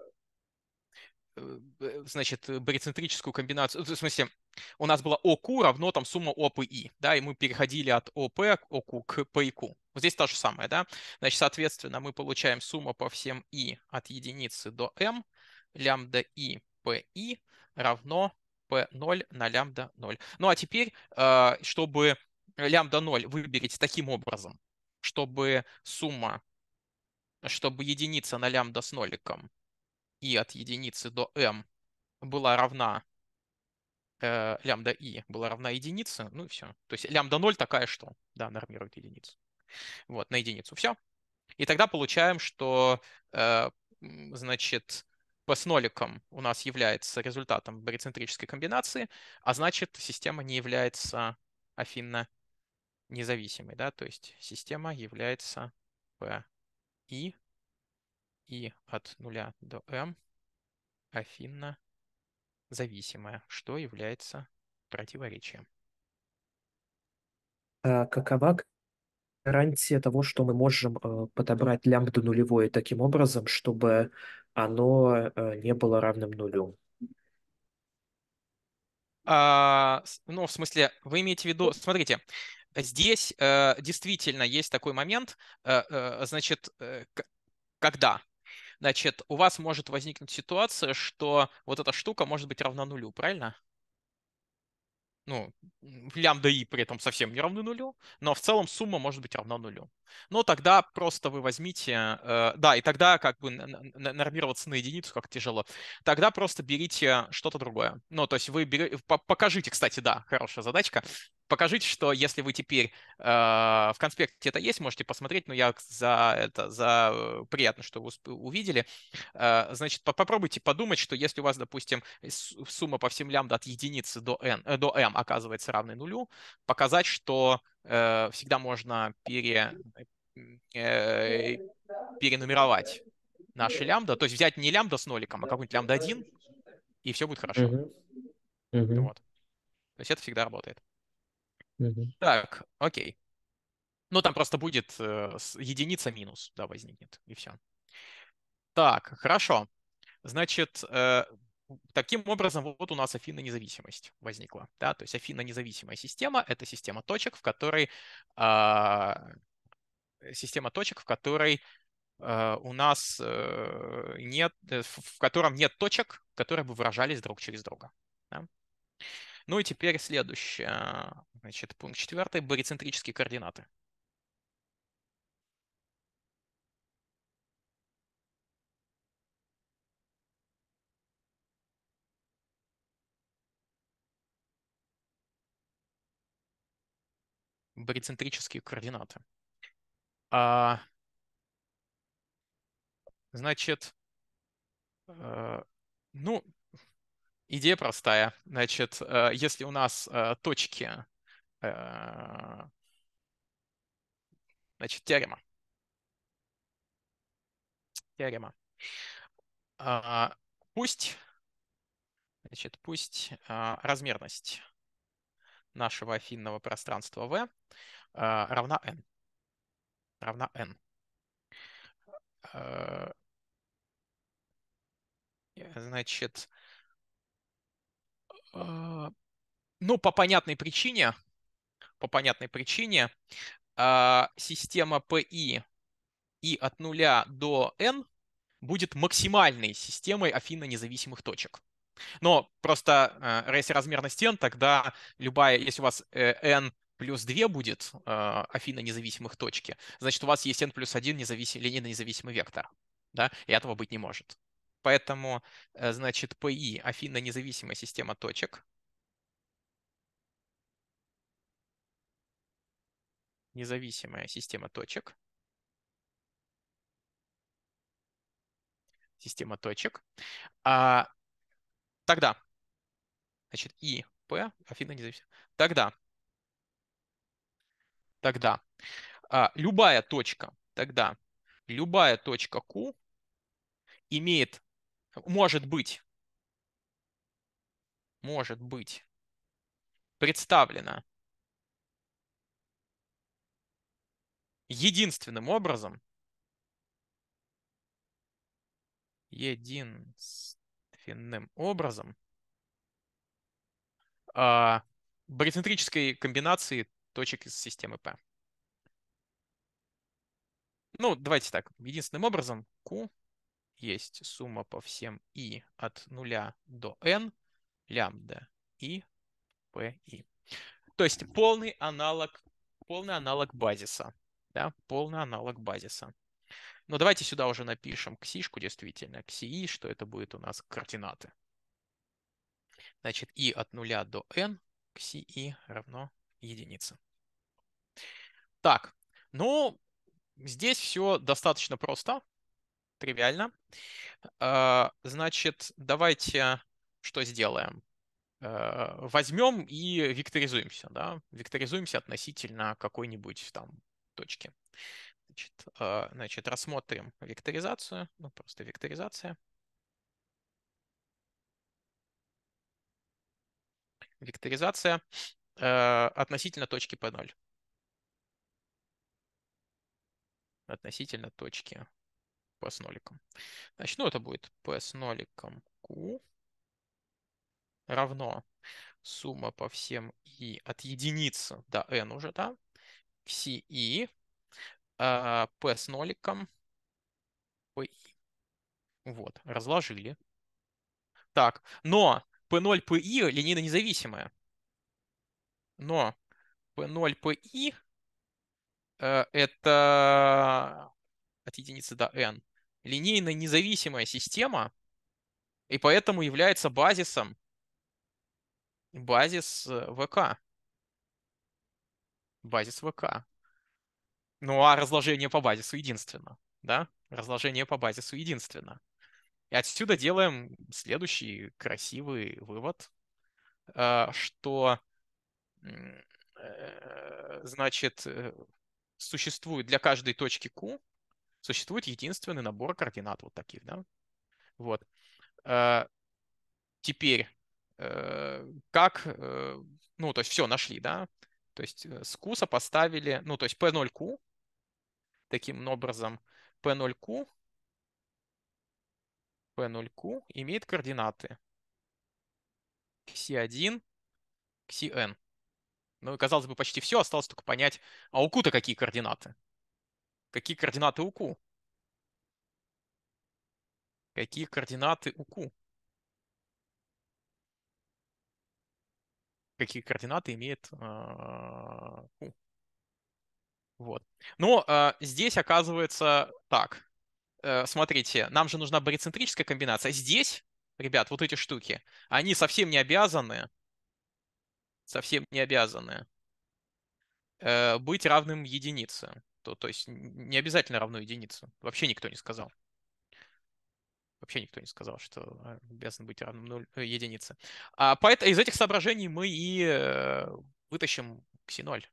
э, э, значит, барицентрическую комбинацию, в смысле, у нас было ОК равно там сумма ОП и да, и мы переходили от ОП к ОК к П и Q. Вот здесь то же самое, да, значит, соответственно, мы получаем сумму по всем И от единицы до М, лямбда и PI равно P0 на лямбда 0. Ну а теперь, э, чтобы лямбда 0 выберить таким образом, чтобы сумма, чтобы единица на лямбда с ноликом и от единицы до m была равна э, лямбда и была равна единице, ну и все. То есть лямбда 0 такая что? Да, нормирует единицу. Вот, на единицу. Все. И тогда получаем, что, э, значит, Типа с ноликом у нас является результатом барицентрической комбинации, а значит, система не является афинно независимой, да, то есть система является PI и от нуля до m афинно зависимая, что является противоречием. А какова гарантия того, что мы можем э, подобрать лямбду нулевое таким образом, чтобы оно э, не было равным нулю. А, ну, в смысле, вы имеете в виду, смотрите, здесь э, действительно есть такой момент, э, э, значит, э, когда значит, у вас может возникнуть ситуация, что вот эта штука может быть равна нулю, правильно? ну, лямбда и при этом совсем не равны нулю, но в целом сумма может быть равна нулю. Но ну, тогда просто вы возьмите, э, да, и тогда как бы нормироваться на единицу как тяжело. Тогда просто берите что-то другое. Ну, то есть вы берете, покажите, кстати, да, хорошая задачка, покажите, что если вы теперь э, в конспекте это есть, можете посмотреть, но я за это, за э, приятно, что вы увидели. Э, значит, попробуйте подумать, что если у вас, допустим, сумма по всем лямбда от единицы до, n, э, до m оказывается равной нулю, показать, что э, всегда можно пере, э, перенумеровать наши лямбда, то есть взять не лямбда с ноликом, а какой-нибудь лямбда 1, и все будет хорошо. Mm-hmm. Mm-hmm. Вот. То есть это всегда работает. Угу. Так, окей. Ну, там просто будет э, единица минус, да, возникнет, и все. Так, хорошо. Значит, э, таким образом вот у нас Афина независимость возникла. Да? То есть Афина независимая система — это система точек, в которой... Э, система точек, в которой э, у нас э, нет... Э, в, котором нет точек, которые бы выражались друг через друга. Да? Ну и теперь следующее. Значит, пункт четвертый. Барицентрические координаты. барицентрические координаты. А, значит, э, ну, Идея простая. Значит, э, если у нас э, точки, э, значит, теорема. Теорема. А, пусть, значит, пусть а, размерность нашего афинного пространства V а, равна n. Равна n. Значит, а, ну, по понятной причине, по понятной причине, а, система PI и от нуля до n будет максимальной системой Афина независимых точек. Но просто э, если размерность n, тогда любая, если у вас э, n плюс 2 будет э, Афина независимых точки, значит, у вас есть n плюс 1 независим, линейно независимый вектор. Да? И этого быть не может. Поэтому, э, значит, ПИ Афина независимая система точек. Независимая система точек. Система точек. А, тогда, значит, И, П, Афина независимая. Тогда, тогда а, любая точка, тогда любая точка Q имеет может быть. Может быть. Представлена. Единственным образом. Единственным образом. Э, а, барицентрической комбинации точек из системы P. Ну, давайте так. Единственным образом Q есть сумма по всем i от 0 до n, лямбда i, p i. То есть полный аналог, полный аналог базиса. Да, полный аналог базиса. Но давайте сюда уже напишем ксишку действительно, кси, что это будет у нас координаты. Значит, i от 0 до n, кси i равно единице. Так, ну, здесь все достаточно просто тривиально. Значит, давайте что сделаем? Возьмем и векторизуемся, да, векторизуемся относительно какой-нибудь там точки. Значит, значит, рассмотрим векторизацию, ну, просто векторизация. Векторизация относительно точки P0. Относительно точки P с ноликом. Значит, ну это будет P с ноликом Q равно сумма по всем i от единицы до n уже, да, xi и p а, с ноликом pi. Вот, разложили. Так, но p0, pi линейно независимая. Но p0, pi э, это от единицы до n линейно независимая система, и поэтому является базисом базис э, ВК. Базис ВК. Ну а разложение по базису единственно, да? Разложение по базису единственно. И отсюда делаем следующий красивый вывод, э, что э, значит существует для каждой точки Q существует единственный набор координат вот таких, да. Вот. Э, теперь, э, как, э, ну, то есть все нашли, да, то есть скуса поставили ну, то есть P0Q, таким образом, P0Q, P0Q имеет координаты Xi1, Xi n. Ну, казалось бы, почти все, осталось только понять, а у Q-то какие координаты. Какие координаты у Q? Какие координаты у Q? Какие координаты имеет э, а, Q? Вот. Но а, здесь оказывается так. Э, смотрите, нам же нужна барицентрическая комбинация. Здесь, ребят, вот эти штуки, они совсем не обязаны, совсем не обязаны э, быть равным единице количество. То есть не обязательно равно единице. Вообще никто не сказал. Вообще никто не сказал, что э, обязан быть равным 0, э, единице. А поэтому из этих соображений мы и э, вытащим кси0.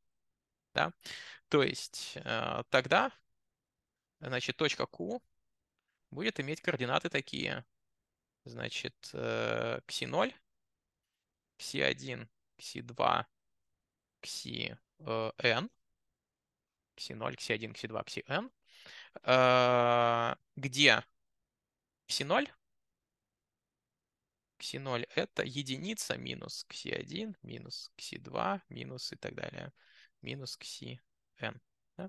Да? То есть тогда значит, точка Q будет иметь координаты такие. Значит, кси0, кси1, кси2, кси n xi0, xi1, xi2, xin, где xi0 Кси0 это единица минус Кси1 минус Кси2 минус и так далее. Минус Ксин. Да?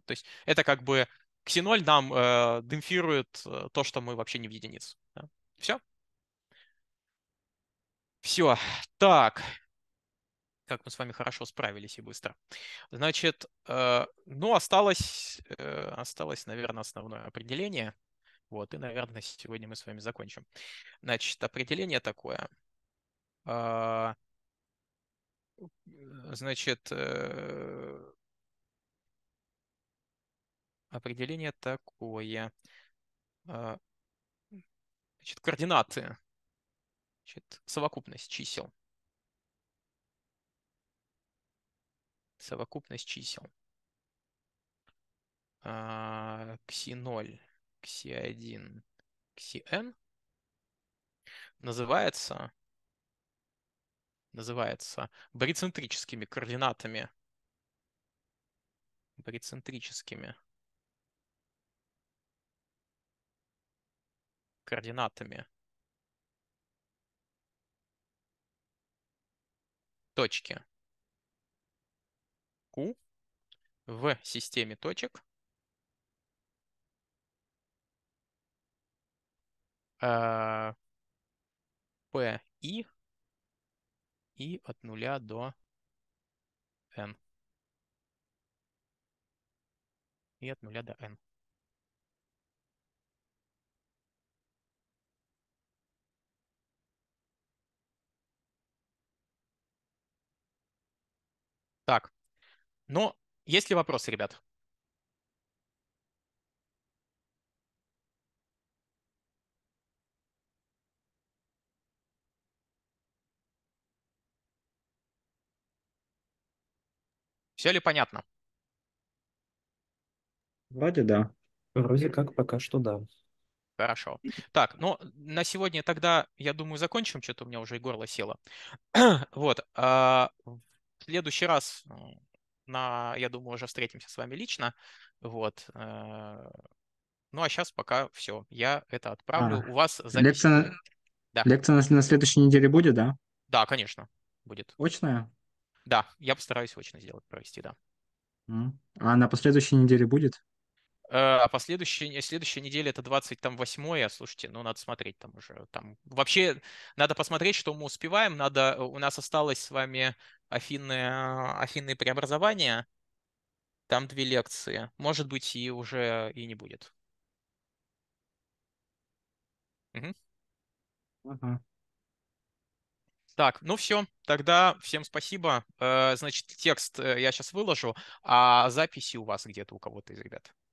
То есть это как бы Кси0 нам э, демпфирует э, то, что мы вообще не в единицу. Да? Все? Все. Так как мы с вами хорошо справились и быстро. Значит, э, ну, осталось, э, осталось, наверное, основное определение. Вот, и, наверное, сегодня мы с вами закончим. Значит, определение такое. А, э, значит, определение такое. А, значит, координаты. Значит, совокупность чисел совокупность чисел. Кси0, Кси1, Кси-N называется, называется барицентрическими координатами. Барицентрическими координатами точки Q в системе точек P, а, и и от нуля до N. И от нуля до N. Так, но есть ли вопросы, ребят? Все ли понятно? Вроде да. Вроде как пока что да. Хорошо. Так, ну, на сегодня тогда, я думаю, закончим. Что-то у меня уже и горло село. вот. А, в следующий раз на, я думаю, уже встретимся с вами лично. Вот. Э, ну а сейчас пока все. Я это отправлю. А, У вас запись... лекция, да. лекция на, на следующей неделе будет, да? Да, конечно, будет. Очная? Да, я постараюсь очно сделать, провести, да. А на последующей неделе будет? Э, а последующая, следующая неделя это 28-е, а, слушайте, ну надо смотреть там уже. Там. Вообще надо посмотреть, что мы успеваем. Надо, э, у нас осталось с вами афинные, афинные преобразования. Там две лекции. Может быть, и уже и не будет. Угу. Угу. Так, ну все, тогда всем спасибо. Э, значит, текст я сейчас выложу, а записи у вас где-то у кого-то из ребят.